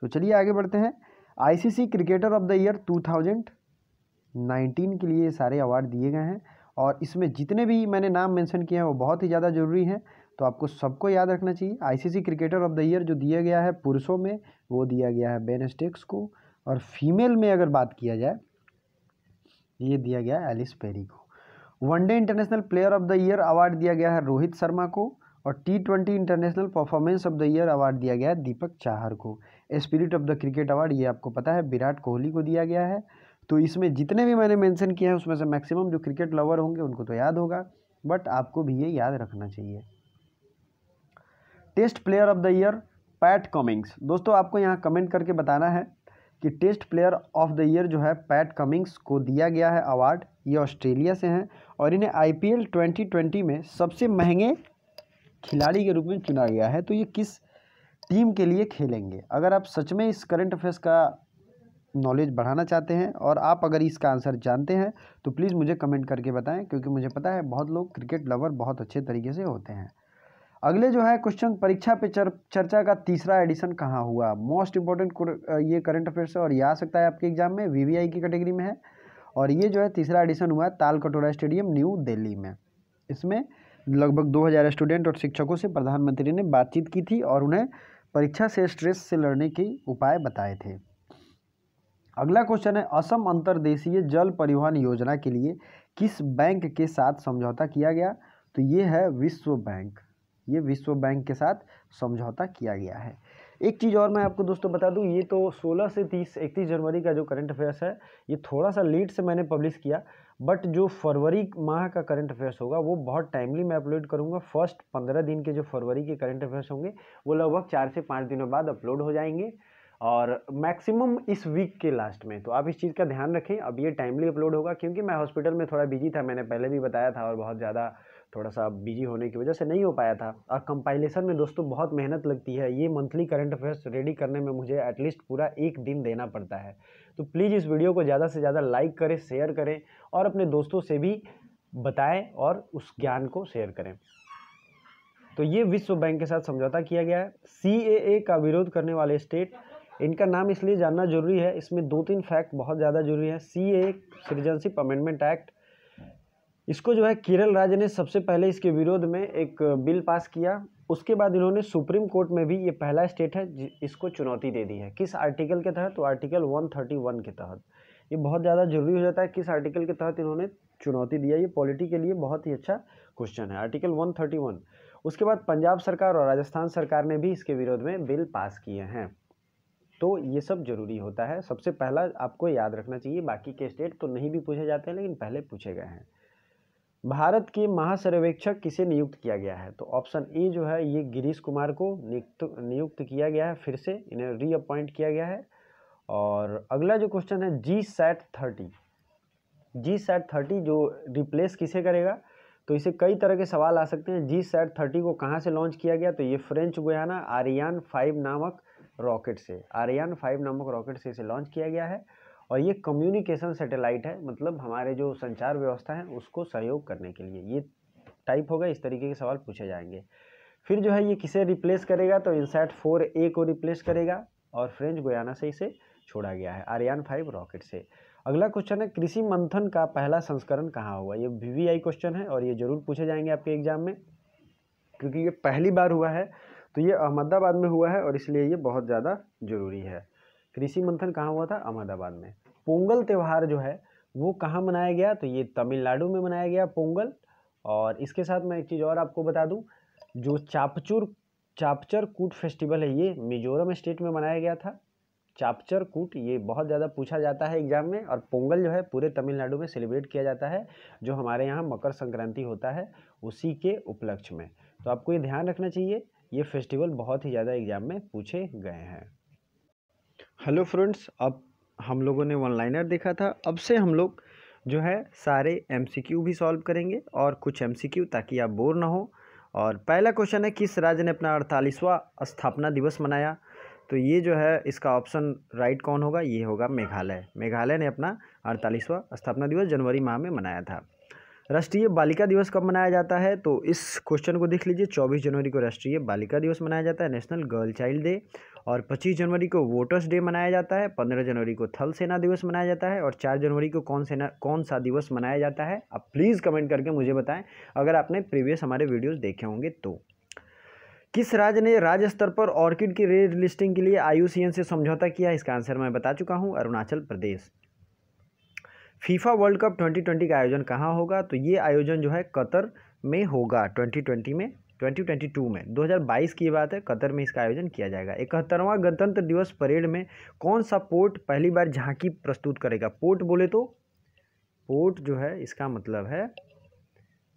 तो चलिए आगे बढ़ते हैं ICC cricketer of the year 2019 के लिए सारे अवार्ड दिए गए हैं और इसमें जितने भी मैंने नाम मेंशन किए हैं वो बहुत ही ज़्यादा ज़रूरी हैं तो आपको सबको याद रखना चाहिए ICC cricketer of the year जो दिया गया है पुरुषों में वो दिया गया है बेन स्टेक्स को और फीमेल में अगर बात किया जाए ये दिया गया है एलिस पेरी को one day international player of the year award दिया गया है रोहित शर्मा को और T twenty international performance of the year award दिया गया है दीपक चाहर को spirit of the cricket award ये आपको पता है विराट कोहली को दिया गया है तो इसमें जितने भी मैंने मेंशन किए हैं उसमें से मैक्सिमम जो क्रिकेट लवर होंगे उनको तो याद होगा बट आपको भी ये याद रखना चाहिए test player of the year Pat Cummins दोस्तों आपको यहाँ कमेंट करके बताना है कि test player of the year जो है पैट कमिंग्स को दिया गया है अवार्ड ये ऑस्ट्रेलिया से हैं और इन्हें आईपीएल 2020 में सबसे महंगे खिलाड़ी के रूप में चुना गया है तो ये किस टीम के लिए खेलेंगे अगर आप सच में इस करंट अफेयर्स का नॉलेज बढ़ाना चाहते हैं और आप अगर इसका आंसर जानते हैं तो प्लीज़ मुझे कमेंट करके बताएं क्योंकि मुझे पता है बहुत लोग क्रिकेट लवर बहुत अच्छे तरीके से होते हैं अगले जो है क्वेश्चन परीक्षा पे चर, चर्चा का तीसरा एडिशन कहाँ हुआ मोस्ट इंपॉर्टेंट ये करंट अफेयर्स है और ये आ सकता है आपके एग्जाम में वी की कैटेगरी में है और ये जो है तीसरा एडिशन हुआ ताल कटोरा स्टेडियम न्यू दिल्ली में इसमें लगभग 2000 स्टूडेंट और शिक्षकों से प्रधानमंत्री ने बातचीत की थी और उन्हें परीक्षा से स्ट्रेस से लड़ने के उपाय बताए थे अगला क्वेश्चन है असम अंतर्देशीय जल परिवहन योजना के लिए किस बैंक के साथ समझौता किया गया तो ये है विश्व बैंक ये विश्व बैंक के साथ समझौता किया गया है एक चीज़ और मैं आपको दोस्तों बता दूं ये तो 16 से 30 31 जनवरी का जो करंट अफेयर्स है ये थोड़ा सा लेट से मैंने पब्लिश किया बट जो फरवरी माह का करंट अफेयर्स होगा वो बहुत टाइमली मैं अपलोड करूँगा फर्स्ट पंद्रह दिन के जो फरवरी के करंट अफेयर्स होंगे वो लगभग चार से पाँच दिनों बाद अपलोड हो जाएंगे और मैक्सिमम इस वीक के लास्ट में तो आप इस चीज़ का ध्यान रखें अब ये टाइमली अपलोड होगा क्योंकि मैं हॉस्पिटल में थोड़ा बिजी था मैंने पहले भी बताया था और बहुत ज़्यादा थोड़ा सा बिजी होने की वजह से नहीं हो पाया था और कंपाइलेशन में दोस्तों बहुत मेहनत लगती है ये मंथली करंट अफेयर्स रेडी करने में मुझे एटलीस्ट पूरा एक दिन देना पड़ता है तो प्लीज़ इस वीडियो को ज़्यादा से ज़्यादा लाइक करें शेयर करें और अपने दोस्तों से भी बताएं और उस ज्ञान को शेयर करें तो ये विश्व बैंक के साथ समझौता किया गया है सी का विरोध करने वाले स्टेट इनका नाम इसलिए जानना जरूरी है इसमें दो तीन फैक्ट बहुत ज़्यादा जरूरी है C A citizenship amendment act इसको जो है केरल राज्य ने सबसे पहले इसके विरोध में एक बिल पास किया उसके बाद इन्होंने सुप्रीम कोर्ट में भी ये पहला स्टेट है इसको चुनौती दे दी है किस आर्टिकल के तहत तो आर्टिकल 131 के तहत ये बहुत ज़्यादा जरूरी हो जाता है किस आर्टिकल के तहत इन्होंने चुनौती दिया ये पॉलिटी के लिए बहुत ही अच्छा क्वेश्चन है आर्टिकल वन उसके बाद पंजाब सरकार और राजस्थान सरकार ने भी इसके विरोध में बिल पास किए हैं तो ये सब जरूरी होता है सबसे पहला आपको याद रखना चाहिए बाकी के स्टेट तो नहीं भी पूछे जाते हैं लेकिन पहले पूछे गए हैं भारत के महासर्वेक्षक किसे नियुक्त किया गया है तो ऑप्शन ए जो है ये गिरीश कुमार को नियुक्त नियुक्त किया गया है फिर से इन्हें रीअपॉइंट किया गया है और अगला जो क्वेश्चन है G SAT thirty G SAT thirty जो रिप्लेस किसे करेगा तो इसे कई तरह के सवाल आ सकते हैं जी सैट थर्टी को कहाँ से लॉन्च किया गया तो ये फ्रेंच गुयाना आर्यन फाइव नामक रॉकेट से आर्यन फाइव नामक रॉकेट से इसे लॉन्च किया गया है और ये कम्युनिकेशन सैटेलाइट है मतलब हमारे जो संचार व्यवस्था है उसको सहयोग करने के लिए ये टाइप होगा इस तरीके के सवाल पूछे जाएंगे फिर जो है ये किसे रिप्लेस करेगा तो इनसेट फोर ए को रिप्लेस करेगा और फ्रेंच गोयाना से इसे छोड़ा गया है आर्यन फाइव रॉकेट से अगला क्वेश्चन है कृषि मंथन का पहला संस्करण कहाँ हुआ ये वी क्वेश्चन है और ये जरूर पूछे जाएंगे आपके एग्जाम में क्योंकि ये पहली बार हुआ है तो ये अहमदाबाद में हुआ है और इसलिए ये बहुत ज़्यादा ज़रूरी है कृषि मंथन कहाँ हुआ था अहमदाबाद में पोंगल त्यौहार जो है वो कहाँ मनाया गया तो ये तमिलनाडु में मनाया गया पोंगल और इसके साथ मैं एक चीज़ और आपको बता दूँ जो चापचूर चापचर कूट फेस्टिवल है ये मिजोरम स्टेट में मनाया गया था चापचर कूट ये बहुत ज़्यादा पूछा जाता है एग्जाम में और पोंगल जो है पूरे तमिलनाडु में सेलिब्रेट किया जाता है जो हमारे यहाँ मकर संक्रांति होता है उसी के उपलक्ष्य में तो आपको ये ध्यान रखना चाहिए ये फेस्टिवल बहुत ही ज़्यादा एग्जाम में पूछे गए हैं हेलो फ्रेंड्स अब हम लोगों ने वन लाइनर देखा था अब से हम लोग जो है सारे एमसीक्यू भी सॉल्व करेंगे और कुछ एमसीक्यू ताकि आप बोर ना हो और पहला क्वेश्चन है किस राज्य ने अपना अड़तालीसवां स्थापना दिवस मनाया तो ये जो है इसका ऑप्शन राइट कौन होगा ये होगा मेघालय मेघालय ने अपना अड़तालीसवां स्थापना दिवस जनवरी माह में मनाया था राष्ट्रीय बालिका दिवस कब मनाया जाता है तो इस क्वेश्चन को देख लीजिए 24 जनवरी को राष्ट्रीय बालिका दिवस मनाया जाता है नेशनल गर्ल चाइल्ड डे और पच्चीस जनवरी को वोटर्स डे मनाया जाता है पंद्रह जनवरी को थल सेना दिवस मनाया जाता है और चार जनवरी को कौन सेना कौन सा दिवस मनाया जाता है आप प्लीज़ कमेंट करके मुझे बताएं अगर आपने प्रीवियस हमारे वीडियोज़ देखे होंगे तो किस राज्य ने राज्य स्तर पर ऑर्किड की रेड लिस्टिंग के लिए आयु से समझौता किया इसका आंसर मैं बता चुका हूँ Arunachal Pradesh FIFA world cup 2020 का आयोजन कहाँ होगा तो ये आयोजन जो है कतर में होगा 2020 में 2022 में 2022 की बात है कतर में इसका आयोजन किया जाएगा इकहत्तरवां गणतंत्र दिवस परेड में कौन सा पोर्ट पहली बार झांकी प्रस्तुत करेगा पोर्ट बोले तो पोर्ट जो है इसका मतलब है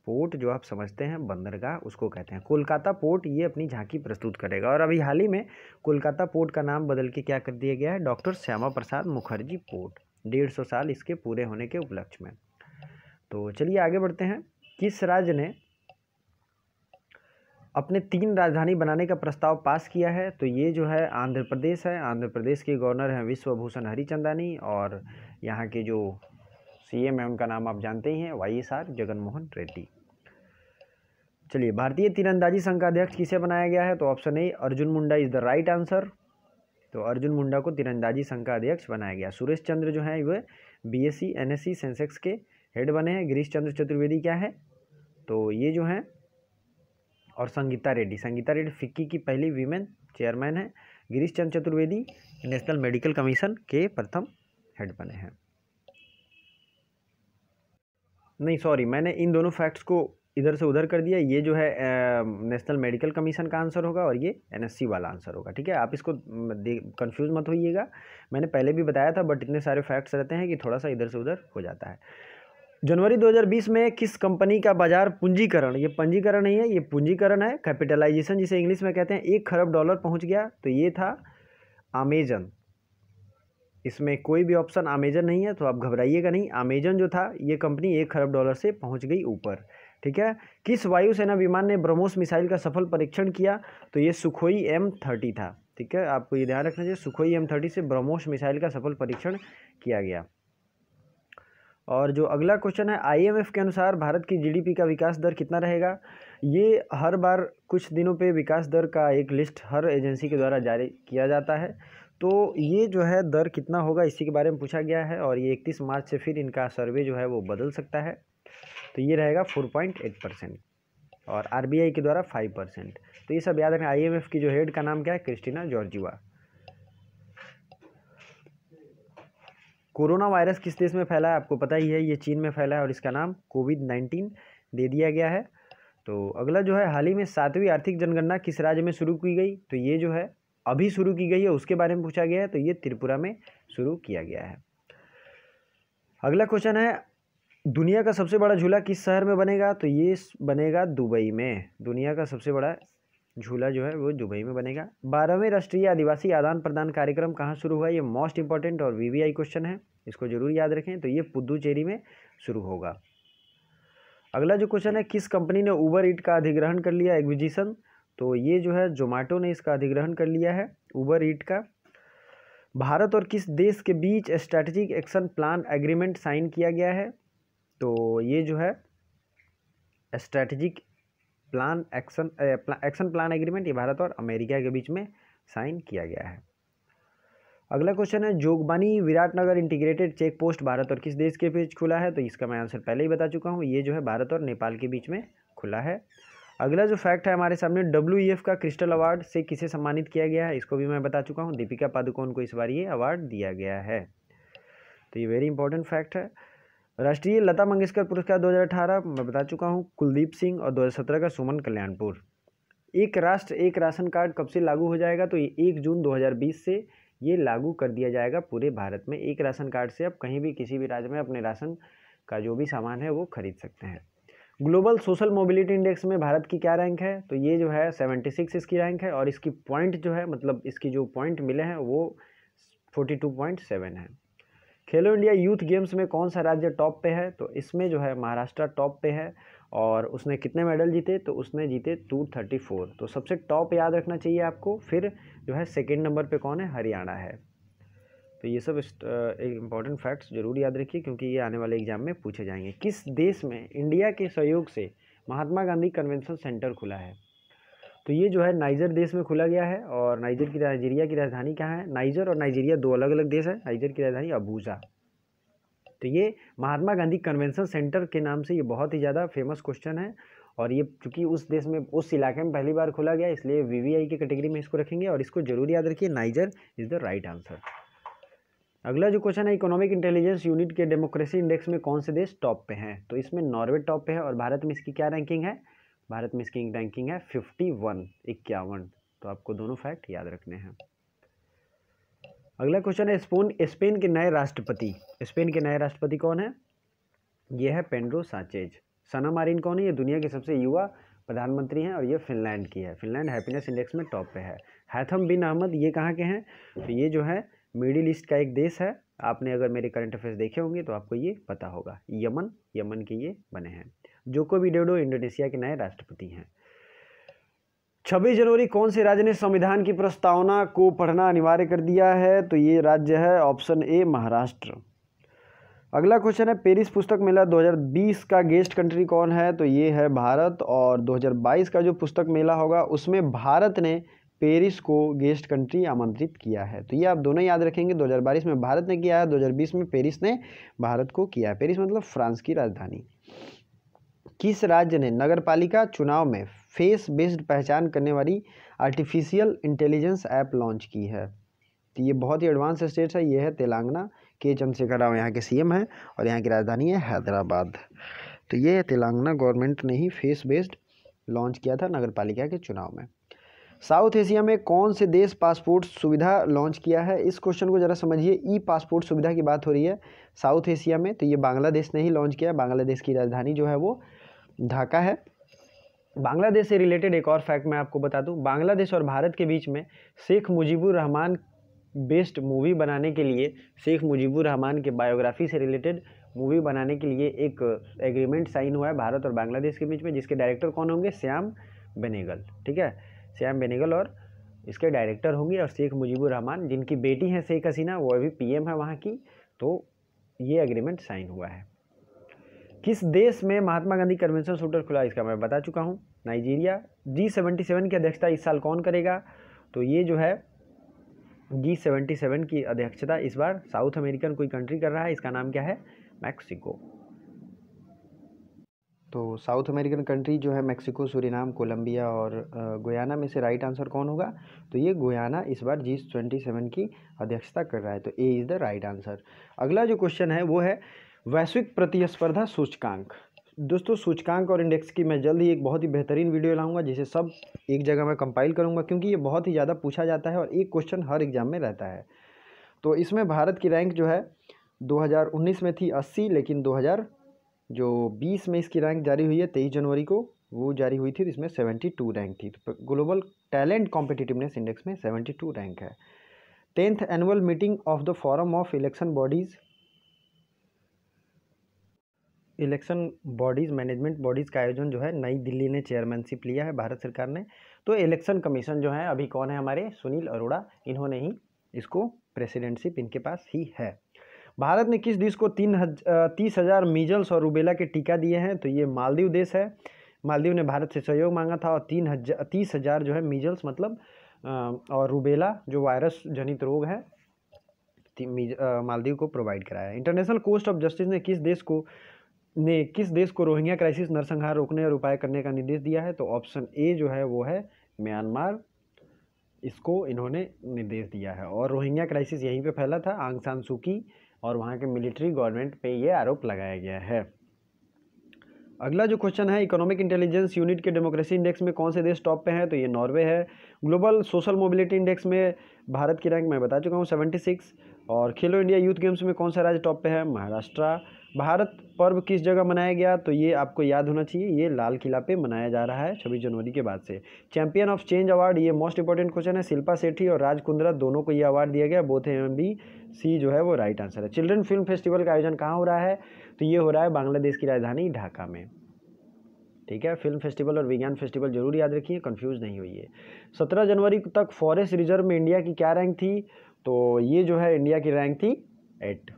पोर्ट जो आप समझते हैं बंदरगाह उसको कहते हैं कोलकाता पोर्ट ये अपनी झांकी प्रस्तुत करेगा और अभी हाल ही में कोलकाता पोर्ट का नाम बदल के क्या कर दिया गया है डॉक्टर श्यामा प्रसाद मुखर्जी पोर्ट डेढ़ सौ साल इसके पूरे होने के उपलक्ष्य में तो चलिए आगे बढ़ते हैं किस राज्य ने अपने तीन राजधानी बनाने का प्रस्ताव पास किया है तो ये जो है आंध्र प्रदेश है आंध्र प्रदेश के गवर्नर हैं विश्वभूषण हरिचंदानी और यहाँ के जो सीएम है उनका नाम आप जानते ही हैं Y S R Jaganmohan Reddy चलिए भारतीय तीरंदाजी संघ का अध्यक्ष किसे बनाया गया है तो option A Arjun Munda is the right answer तो अर्जुन मुंडा को तीरंदाजी संघ का अध्यक्ष बनाया गया सुरेश चंद्र जो है वह B S C N S C Sensex के हेड बने हैं गिरीश चंद्र चतुर्वेदी क्या है तो ये जो हैं और संगीता रेड्डी संगीता रेड्डी फिक्की की पहली वीमेन चेयरमैन है Girish Chandra Chaturvedi national medical commission के प्रथम हेड बने हैं नहीं सॉरी मैंने इन दोनों फैक्ट्स को इधर से उधर कर दिया ये जो है नेशनल मेडिकल कमीशन का आंसर होगा और ये एनएससी वाला आंसर होगा ठीक है आप इसको कंफ्यूज मत होइएगा मैंने पहले भी बताया था बट इतने सारे फैक्ट्स रहते हैं कि थोड़ा सा इधर से उधर हो जाता है जनवरी 2020 में किस कंपनी का बाजार पूंजीकरण ये पंजीकरण नहीं है ये पूंजीकरण है कैपिटलाइजेशन जिसे इंग्लिश में कहते हैं एक खरब डॉलर पहुंच गया तो ये था अमेजन इसमें कोई भी ऑप्शन अमेजन नहीं है तो आप घबराइएगा नहीं अमेजन जो था ये कंपनी एक खरब डॉलर से पहुँच गई ऊपर ठीक है किस वायुसेना विमान ने ब्रह्मोस मिसाइल का सफल परीक्षण किया तो ये सुखोई एम थर्टी था ठीक है आपको ये ध्यान रखना चाहिए सुखोई एम थर्टी से ब्रह्मोस मिसाइल का सफल परीक्षण किया गया और जो अगला क्वेश्चन है आईएमएफ के अनुसार भारत की जीडीपी का विकास दर कितना रहेगा ये हर बार कुछ दिनों पे विकास दर का एक लिस्ट हर एजेंसी के द्वारा जारी किया जाता है तो ये जो है दर कितना होगा इसी के बारे में पूछा गया है और ये इकतीस मार्च से फिर इनका सर्वे जो है वो बदल सकता है तो ये रहेगा फोर पॉइंट एट परसेंट और आर के द्वारा फाइव परसेंट तो ये सब याद रखें आई की जो हेड का नाम क्या है क्रिस्टीना जॉर्जिवा कोरोना वायरस किस देश में फैला है आपको पता ही है ये चीन में फैला है और इसका नाम कोविड नाइन्टीन दे दिया गया है तो अगला जो है हाल ही में सातवीं आर्थिक जनगणना किस राज्य में शुरू की गई तो ये जो है अभी शुरू की गई है उसके बारे में पूछा गया है तो ये त्रिपुरा में शुरू किया गया है अगला क्वेश्चन है दुनिया का सबसे बड़ा झूला किस शहर में बनेगा तो ये बनेगा दुबई में दुनिया का सबसे बड़ा झूला जो है वो दुबई में बनेगा बारहवें राष्ट्रीय आदिवासी आदान प्रदान कार्यक्रम कहाँ शुरू हुआ ये मोस्ट इंपॉर्टेंट और वीवीआई क्वेश्चन है इसको जरूर याद रखें तो ये पुदुचेरी में शुरू होगा अगला जो क्वेश्चन है किस कंपनी ने ऊबर ईट का अधिग्रहण कर लिया एग्विजिशन तो ये जो है जोमेटो ने इसका अधिग्रहण कर लिया है ऊबर ईट का भारत और किस देश के बीच strategic action plan agreement sign किया गया है तो ये जो है strategic plan action action plan agreement ये भारत और अमेरिका के बीच में साइन किया गया है अगला क्वेश्चन है Jogbani Biratnagar integrated check post Bharat और किस देश के बीच खुला है तो इसका मैं आंसर पहले ही बता चुका हूँ ये जो है भारत और नेपाल के बीच में खुला है अगला जो फैक्ट है हमारे सामने डब्ल्यू का क्रिस्टल अवार्ड से किसे सम्मानित किया गया है इसको भी मैं बता चुका हूँ दीपिका पादुकोण को इस बार ये अवार्ड दिया गया है तो ये वेरी इंपॉर्टेंट फैक्ट है राष्ट्रीय लता मंगेशकर पुरस्कार 2018 मैं बता चुका हूँ कुलदीप सिंह और 2017 का सुमन कल्याणपुर एक राष्ट्र एक राशन कार्ड कब से लागू हो जाएगा तो ये एक जून 2020 से ये लागू कर दिया जाएगा पूरे भारत में एक राशन कार्ड से आप कहीं भी किसी भी राज्य में अपने राशन का जो भी सामान है वो खरीद सकते हैं ग्लोबल सोशल मोबिलिटी इंडेक्स में भारत की क्या रैंक है तो ये जो है सेवेंटी सिक्स इसकी रैंक है और इसकी पॉइंट जो है मतलब इसकी जो पॉइंट मिले हैं वो फोर्टी टू पॉइंट सेवन है खेलो इंडिया यूथ गेम्स में कौन सा राज्य टॉप पे है तो इसमें जो है महाराष्ट्र टॉप पे है और उसने कितने मेडल जीते तो उसने जीते टू थर्टी फोर तो सबसे टॉप याद रखना चाहिए आपको फिर जो है सेकेंड नंबर पर कौन है हरियाणा है तो ये सब एक इम्पॉर्टेंट फैक्ट्स जरूर याद रखिए क्योंकि ये आने वाले एग्जाम में पूछे जाएंगे किस देश में इंडिया के सहयोग से महात्मा गांधी कन्वेंशन सेंटर खुला है तो ये जो है नाइजर देश में खुला गया है और नाइजर की नाइजीरिया की राजधानी क्या है नाइजर और नाइजीरिया दो अलग अलग देश है नाइजर की राजधानी अबूजा तो ये महात्मा गांधी कन्वेंशन सेंटर के नाम से ये बहुत ही ज़्यादा फेमस क्वेश्चन है और ये चूँकि उस देश में उस इलाके में पहली बार खोला गया इसलिए वीवीआई की कैटेगरी में इसको रखेंगे और इसको जरूर याद रखिए Niger is the right answer अगला जो क्वेश्चन है इकोनॉमिक इंटेलिजेंस यूनिट के डेमोक्रेसी इंडेक्स में कौन से देश टॉप पे हैं तो इसमें नॉर्वे टॉप पे है और भारत में इसकी क्या रैंकिंग है भारत में इसकी रैंकिंग है फिफ्टी वन इक्यावन तो आपको दोनों फैक्ट याद रखने हैं अगला क्वेश्चन है स्पोन स्पेन के नए राष्ट्रपति स्पेन के नए राष्ट्रपति कौन है ये है पेंड्रो साचेज सना मारिन कौन है ये दुनिया के सबसे युवा प्रधानमंत्री हैं और ये फिनलैंड की है फिनलैंड हैप्पीनेस इंडेक्स में टॉप पे है हैथम बिन अहमद ये कहाँ के हैं तो ये जो है मिडिल ईस्ट का एक देश है आपने अगर मेरे करंट अफेयर्स देखे होंगे तो आपको ये पता होगा यमन यमन के ये बने हैं जोको विडोडो इंडोनेशिया के नए राष्ट्रपति हैं छब्बीस जनवरी कौन से राज्य ने संविधान की प्रस्तावना को पढ़ना अनिवार्य कर दिया है तो ये राज्य है ऑप्शन ए महाराष्ट्र अगला क्वेश्चन है पेरिस पुस्तक मेला 2020 का गेस्ट कंट्री कौन है तो ये है भारत और 2022 का जो पुस्तक मेला होगा उसमें भारत ने पेरिस को गेस्ट कंट्री आमंत्रित किया है तो ये आप दोनों याद रखेंगे 2022 में भारत ने किया है 2020 में पेरिस ने भारत को किया है पेरिस मतलब फ्रांस की राजधानी किस राज्य ने नगरपालिका चुनाव में फेस बेस्ड पहचान करने वाली आर्टिफिशियल इंटेलिजेंस ऐप लॉन्च की है तो ये बहुत ही एडवांस स्टेट है ये है तेलंगाना के चंद्रशेखर राव यहाँ के सीएम हैं और यहाँ की राजधानी है हैदराबाद तो ये तेलंगाना गवर्नमेंट ने ही फेस बेस्ड लॉन्च किया था पालिका के चुनाव में साउथ एशिया में कौन से देश पासपोर्ट सुविधा लॉन्च किया है इस क्वेश्चन को ज़रा समझिए ई पासपोर्ट सुविधा की बात हो रही है साउथ एशिया में तो ये बांग्लादेश ने ही लॉन्च किया है बांग्लादेश की राजधानी जो है वो ढाका है बांग्लादेश से रिलेटेड एक और फैक्ट मैं आपको बता दूं बांग्लादेश और भारत के बीच में शेख मुजीबुर रहमान बेस्ड मूवी बनाने के लिए शेख मुजीबुर रहमान के बायोग्राफी से रिलेटेड मूवी बनाने के लिए एक एग्रीमेंट साइन हुआ है भारत और बांग्लादेश के बीच में जिसके डायरेक्टर कौन होंगे श्याम बेनेगल ठीक है श्याम बेनेगल और इसके डायरेक्टर होंगे और शेख मुजीबुर रहमान जिनकी बेटी हैं शेख हसीना वो अभी एम है वहाँ की तो ये एग्रीमेंट साइन हुआ है किस देश में महात्मा गांधी कन्वेंशन सेंटर खुला इसका मैं बता चुका हूँ नाइजीरिया जी सेवेंटी सेवन की अध्यक्षता इस साल कौन करेगा तो ये जो है जी सेवेंटी सेवन की अध्यक्षता इस बार साउथ अमेरिकन कोई कंट्री कर रहा है इसका नाम क्या है मैक्सिको तो साउथ अमेरिकन कंट्री जो है मैक्सिको सूरीनाम कोलंबिया और गोयाना में से राइट आंसर कौन होगा तो ये गोयाना इस बार जी ट्वेंटी सेवन की अध्यक्षता कर रहा है तो A is the right answer अगला जो क्वेश्चन है वो है वैश्विक प्रतिस्पर्धा सूचकांक दोस्तों सूचकांक और इंडेक्स की मैं जल्द ही एक बहुत ही बेहतरीन वीडियो लाऊंगा जिसे सब एक जगह मैं कंपाइल करूंगा क्योंकि ये बहुत ही ज़्यादा पूछा जाता है और एक क्वेश्चन हर एग्ज़ाम में रहता है तो इसमें भारत की रैंक जो है 2019 में थी 80 लेकिन 2000 जो 20 में इसकी रैंक जारी हुई है तेईस जनवरी को वो जारी हुई थी इसमें सेवेंटी रैंक थी तो ग्लोबल टैलेंट कॉम्पिटिटिवनेस इंडेक्स में सेवेंटी रैंक है tenth annual meeting of the forum of election bodies election bodies management bodies का आयोजन जो है नई दिल्ली ने चेयरमैनशिप लिया है भारत सरकार ने तो इलेक्शन कमीशन जो है अभी कौन है हमारे सुनील अरोड़ा इन्होंने ही इसको प्रेसिडेंटशिप इनके पास ही है भारत ने किस देश को तीन हज तीस हज़ार मीजल्स और रूबेला के टीका दिए हैं तो ये मालदीव देश है मालदीव ने भारत से सहयोग मांगा था और तीन हजार तीस हज़ार जो है मीजल्स मतलब और रूबेला जो वायरस जनित रोग है मालदीव को प्रोवाइड कराया इंटरनेशनल कोस्ट ऑफ जस्टिस ने किस देश को ने किस देश को रोहिंग्या क्राइसिस नरसंहार रोकने और उपाय करने का निर्देश दिया है तो ऑप्शन ए जो है वो है म्यांमार इसको इन्होंने निर्देश दिया है और रोहिंग्या क्राइसिस यहीं पे फैला था आंगसान सुकी और वहाँ के मिलिट्री गवर्नमेंट पे ये आरोप लगाया गया है अगला जो क्वेश्चन है इकोनॉमिक इंटेलिजेंस यूनिट के डेमोक्रेसी इंडेक्स में कौन से देश टॉप पे हैं तो ये नॉर्वे है ग्लोबल सोशल मोबिलिटी इंडेक्स में भारत की रैंक मैं बता चुका हूँ सेवेंटी सिक्स और खेलो इंडिया यूथ गेम्स में कौन सा राज्य टॉप पे है महाराष्ट्र भारत पर्व किस जगह मनाया गया तो ये आपको याद होना चाहिए ये लाल किला पे मनाया जा रहा है छब्बीस जनवरी के बाद से चैंपियन ऑफ चेंज अवार्ड ये मोस्ट इंपॉर्टेंट क्वेश्चन है शिल्पा सेठी और राज कुंद्रा दोनों को ये अवार्ड दिया गया बोथ एम बी सी जो है वो राइट आंसर है चिल्ड्रन फिल्म फेस्टिवल का आयोजन कहाँ हो रहा है तो ये हो रहा है बांग्लादेश की राजधानी ढाका में ठीक है फिल्म फेस्टिवल और विज्ञान फेस्टिवल जरूर याद रखिए कन्फ्यूज़ नहीं हुई है सत्रह जनवरी तक फॉरेस्ट रिजर्व में इंडिया की क्या रैंक थी तो ये जो है इंडिया की रैंक थी एट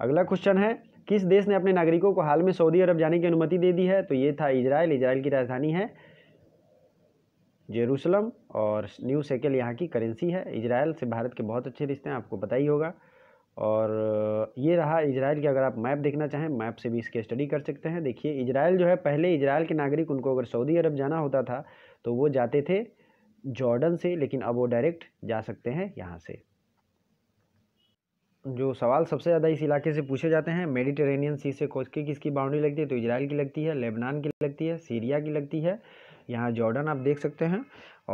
अगला क्वेश्चन है किस देश ने अपने नागरिकों को हाल में सऊदी अरब जाने की अनुमति दे दी है तो ये था इजराइल इजराइल की राजधानी है जेरूसलम और न्यू सेकेल यहाँ की करेंसी है इजराइल से भारत के बहुत अच्छे रिश्ते हैं आपको पता ही होगा और ये रहा इजराइल की अगर आप मैप देखना चाहें मैप से भी इसके स्टडी कर सकते हैं देखिए इजराइल जो है पहले इजराइल के नागरिक उनको अगर सऊदी अरब जाना होता था तो वो जाते थे जॉर्डन से लेकिन अब वो डायरेक्ट जा सकते हैं यहाँ से जो सवाल सबसे ज़्यादा इस इलाके से पूछे जाते हैं मेडिटेरेनियन सी से कोच के किसकी बाउंड्री लगती है तो इजराइल की लगती है लेबनान की लगती है सीरिया की लगती है यहाँ जॉर्डन आप देख सकते हैं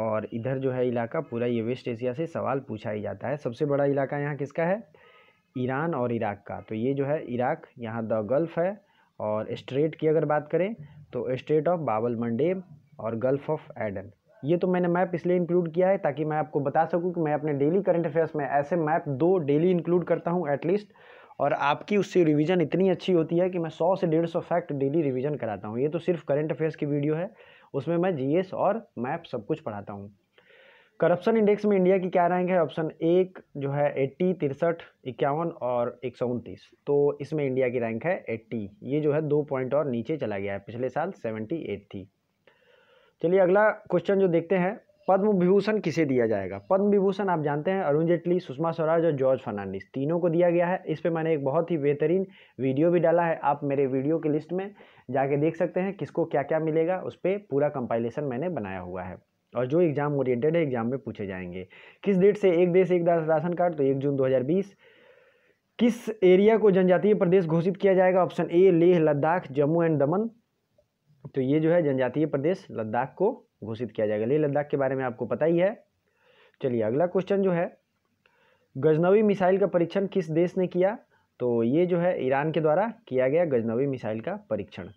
और इधर जो है इलाका पूरा ये वेस्ट एशिया से सवाल पूछा ही जाता है सबसे बड़ा इलाका यहाँ किसका है ईरान और इराक का तो ये जो है इराक यहाँ द गल्फ़ है और इस्ट्रेट की अगर बात करें तो इस्टेट ऑफ बाबल मंडेम और गल्फ़ ऑफ एडन ये तो मैंने मैप इसलिए इंक्लूड किया है ताकि मैं आपको बता सकूं कि मैं अपने डेली करंट अफेयर्स में ऐसे मैप दो डेली इंक्लूड करता हूं एटलीस्ट और आपकी उससे रिवीजन इतनी अच्छी होती है कि मैं सौ से डेढ़ सौ फैक्ट डेली रिवीजन कराता हूँ ये तो सिर्फ करंट अफेयर्स की वीडियो है उसमें मैं जी और मैप सब कुछ पढ़ाता हूँ करप्शन इंडेक्स में इंडिया की क्या रैंक है ऑप्शन एक जो है एट्टी तिरसठ इक्यावन और एक सौ उनतीस तो इसमें इंडिया की रैंक है एट्टी ये जो है दो पॉइंट और नीचे चला गया है पिछले साल सेवेंटी एट थी चलिए अगला क्वेश्चन जो देखते हैं पद्म विभूषण किसे दिया जाएगा पद्म विभूषण आप जानते हैं अरुण जेटली सुषमा स्वराज और जॉर्ज फर्नांडिस तीनों को दिया गया है इस पर मैंने एक बहुत ही बेहतरीन वीडियो भी डाला है आप मेरे वीडियो की लिस्ट में जाके देख सकते हैं किसको क्या क्या मिलेगा उस पर पूरा कंपाइलेशन मैंने बनाया हुआ है और जो एग्ज़ाम ओरिएटेड है एग्जाम में पूछे जाएंगे किस डेट से एक देश एक राशन कार्ड तो एक जून दो किस एरिया को जनजातीय प्रदेश घोषित किया जाएगा option A Leh Ladakh Jammu and Daman तो ये जो है जनजातीय प्रदेश लद्दाख को घोषित किया जाएगा ले लद्दाख के बारे में आपको पता ही है चलिए अगला क्वेश्चन जो है गजनवी मिसाइल का परीक्षण किस देश ने किया तो ये जो है ईरान के द्वारा किया गया गजनवी मिसाइल का परीक्षण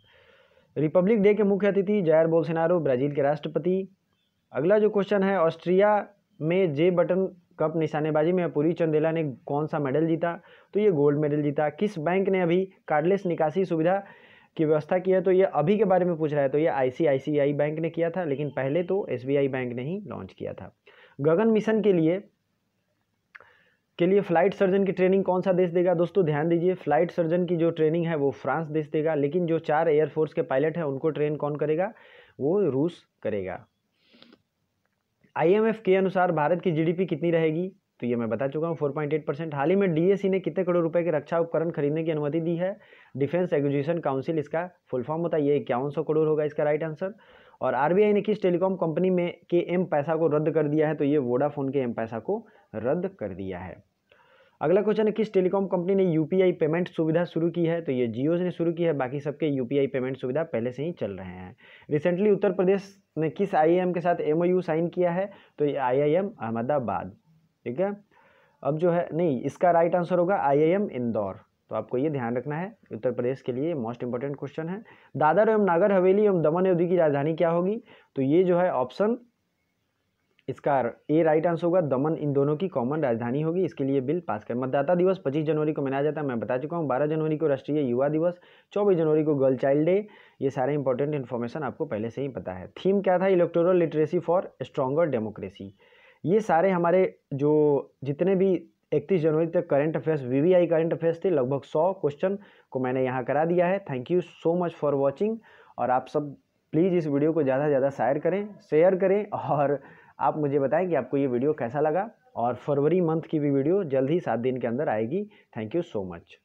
रिपब्लिक डे के मुख्य अतिथि जायर बोलसेनारो ब्राज़ील के राष्ट्रपति अगला जो क्वेश्चन है ऑस्ट्रिया में जे बटन कप निशानेबाजी में पूरी चंदेला ने कौन सा मेडल जीता तो ये गोल्ड मेडल जीता किस बैंक ने अभी कार्डलेस निकासी सुविधा की व्यवस्था की है तो ये अभी के बारे में पूछ रहा है तो ये आईसीआईसीआई बैंक ने किया था लेकिन पहले तो एसबीआई बैंक ने ही लॉन्च किया था गगन मिशन के लिए के लिए फ्लाइट सर्जन की ट्रेनिंग कौन सा देश देगा दोस्तों ध्यान दीजिए फ्लाइट सर्जन की जो ट्रेनिंग है वो फ्रांस देश देगा लेकिन जो चार एयरफोर्स के पायलट हैं उनको ट्रेन कौन करेगा वो रूस करेगा आईएमएफ के अनुसार भारत की जीडीपी कितनी रहेगी तो ये मैं बता चुका हूँ फोर पॉइंट एट परसेंट हाल ही में डीएसी ने कितने करोड़ रुपए के रक्षा उपकरण खरीदने की अनुमति दी है डिफेंस एग्जीक्यूशन काउंसिल इसका फुल फॉर्म होता है ये इक्यावन सौ करोड़ होगा इसका राइट आंसर और आरबीआई ने किस टेलीकॉम कंपनी में के एम पैसा को रद्द कर दिया है तो ये वोडाफोन के एम पैसा को रद्द कर दिया है अगला क्वेश्चन है किस टेलीकॉम कंपनी ने यू पेमेंट सुविधा शुरू की है तो ये जियो ने शुरू की है बाकी सबके यू पेमेंट सुविधा पहले से ही चल रहे हैं रिसेंटली उत्तर प्रदेश ने किस आई के साथ एम साइन किया है तो ये आई अहमदाबाद ठीक है अब जो है नहीं इसका राइट आंसर होगा आईआईएम इंदौर तो आपको ये ध्यान रखना है उत्तर प्रदेश के लिए मोस्ट इंपॉर्टेंट क्वेश्चन है दादर एवं नागर हवेली एवं दमन अवधि की राजधानी क्या होगी तो ये जो है ऑप्शन इसका ए राइट आंसर होगा दमन इन दोनों की कॉमन राजधानी होगी इसके लिए बिल पास कर मतदाता दिवस 25 जनवरी को मनाया जाता है मैं बता चुका हूँ 12 जनवरी को राष्ट्रीय युवा दिवस 24 जनवरी को गर्ल चाइल्ड डे ये सारे इंपॉर्टेंट इन्फॉर्मेशन आपको पहले से ही पता है थीम क्या था electoral literacy for stronger democracy ये सारे हमारे जो जितने भी इकतीस जनवरी तक करंट अफेयर्स वी वी आई करंट अफेयर्स थे लगभग सौ क्वेश्चन को मैंने यहाँ करा दिया है thank you so much for watching और आप सब प्लीज़ इस वीडियो को ज़्यादा से ज़्यादा शेयर करें शेयर करें और आप मुझे बताएं कि आपको ये वीडियो कैसा लगा और फरवरी मंथ की भी वीडियो जल्द ही सात दिन के अंदर आएगी थैंक यू सो मच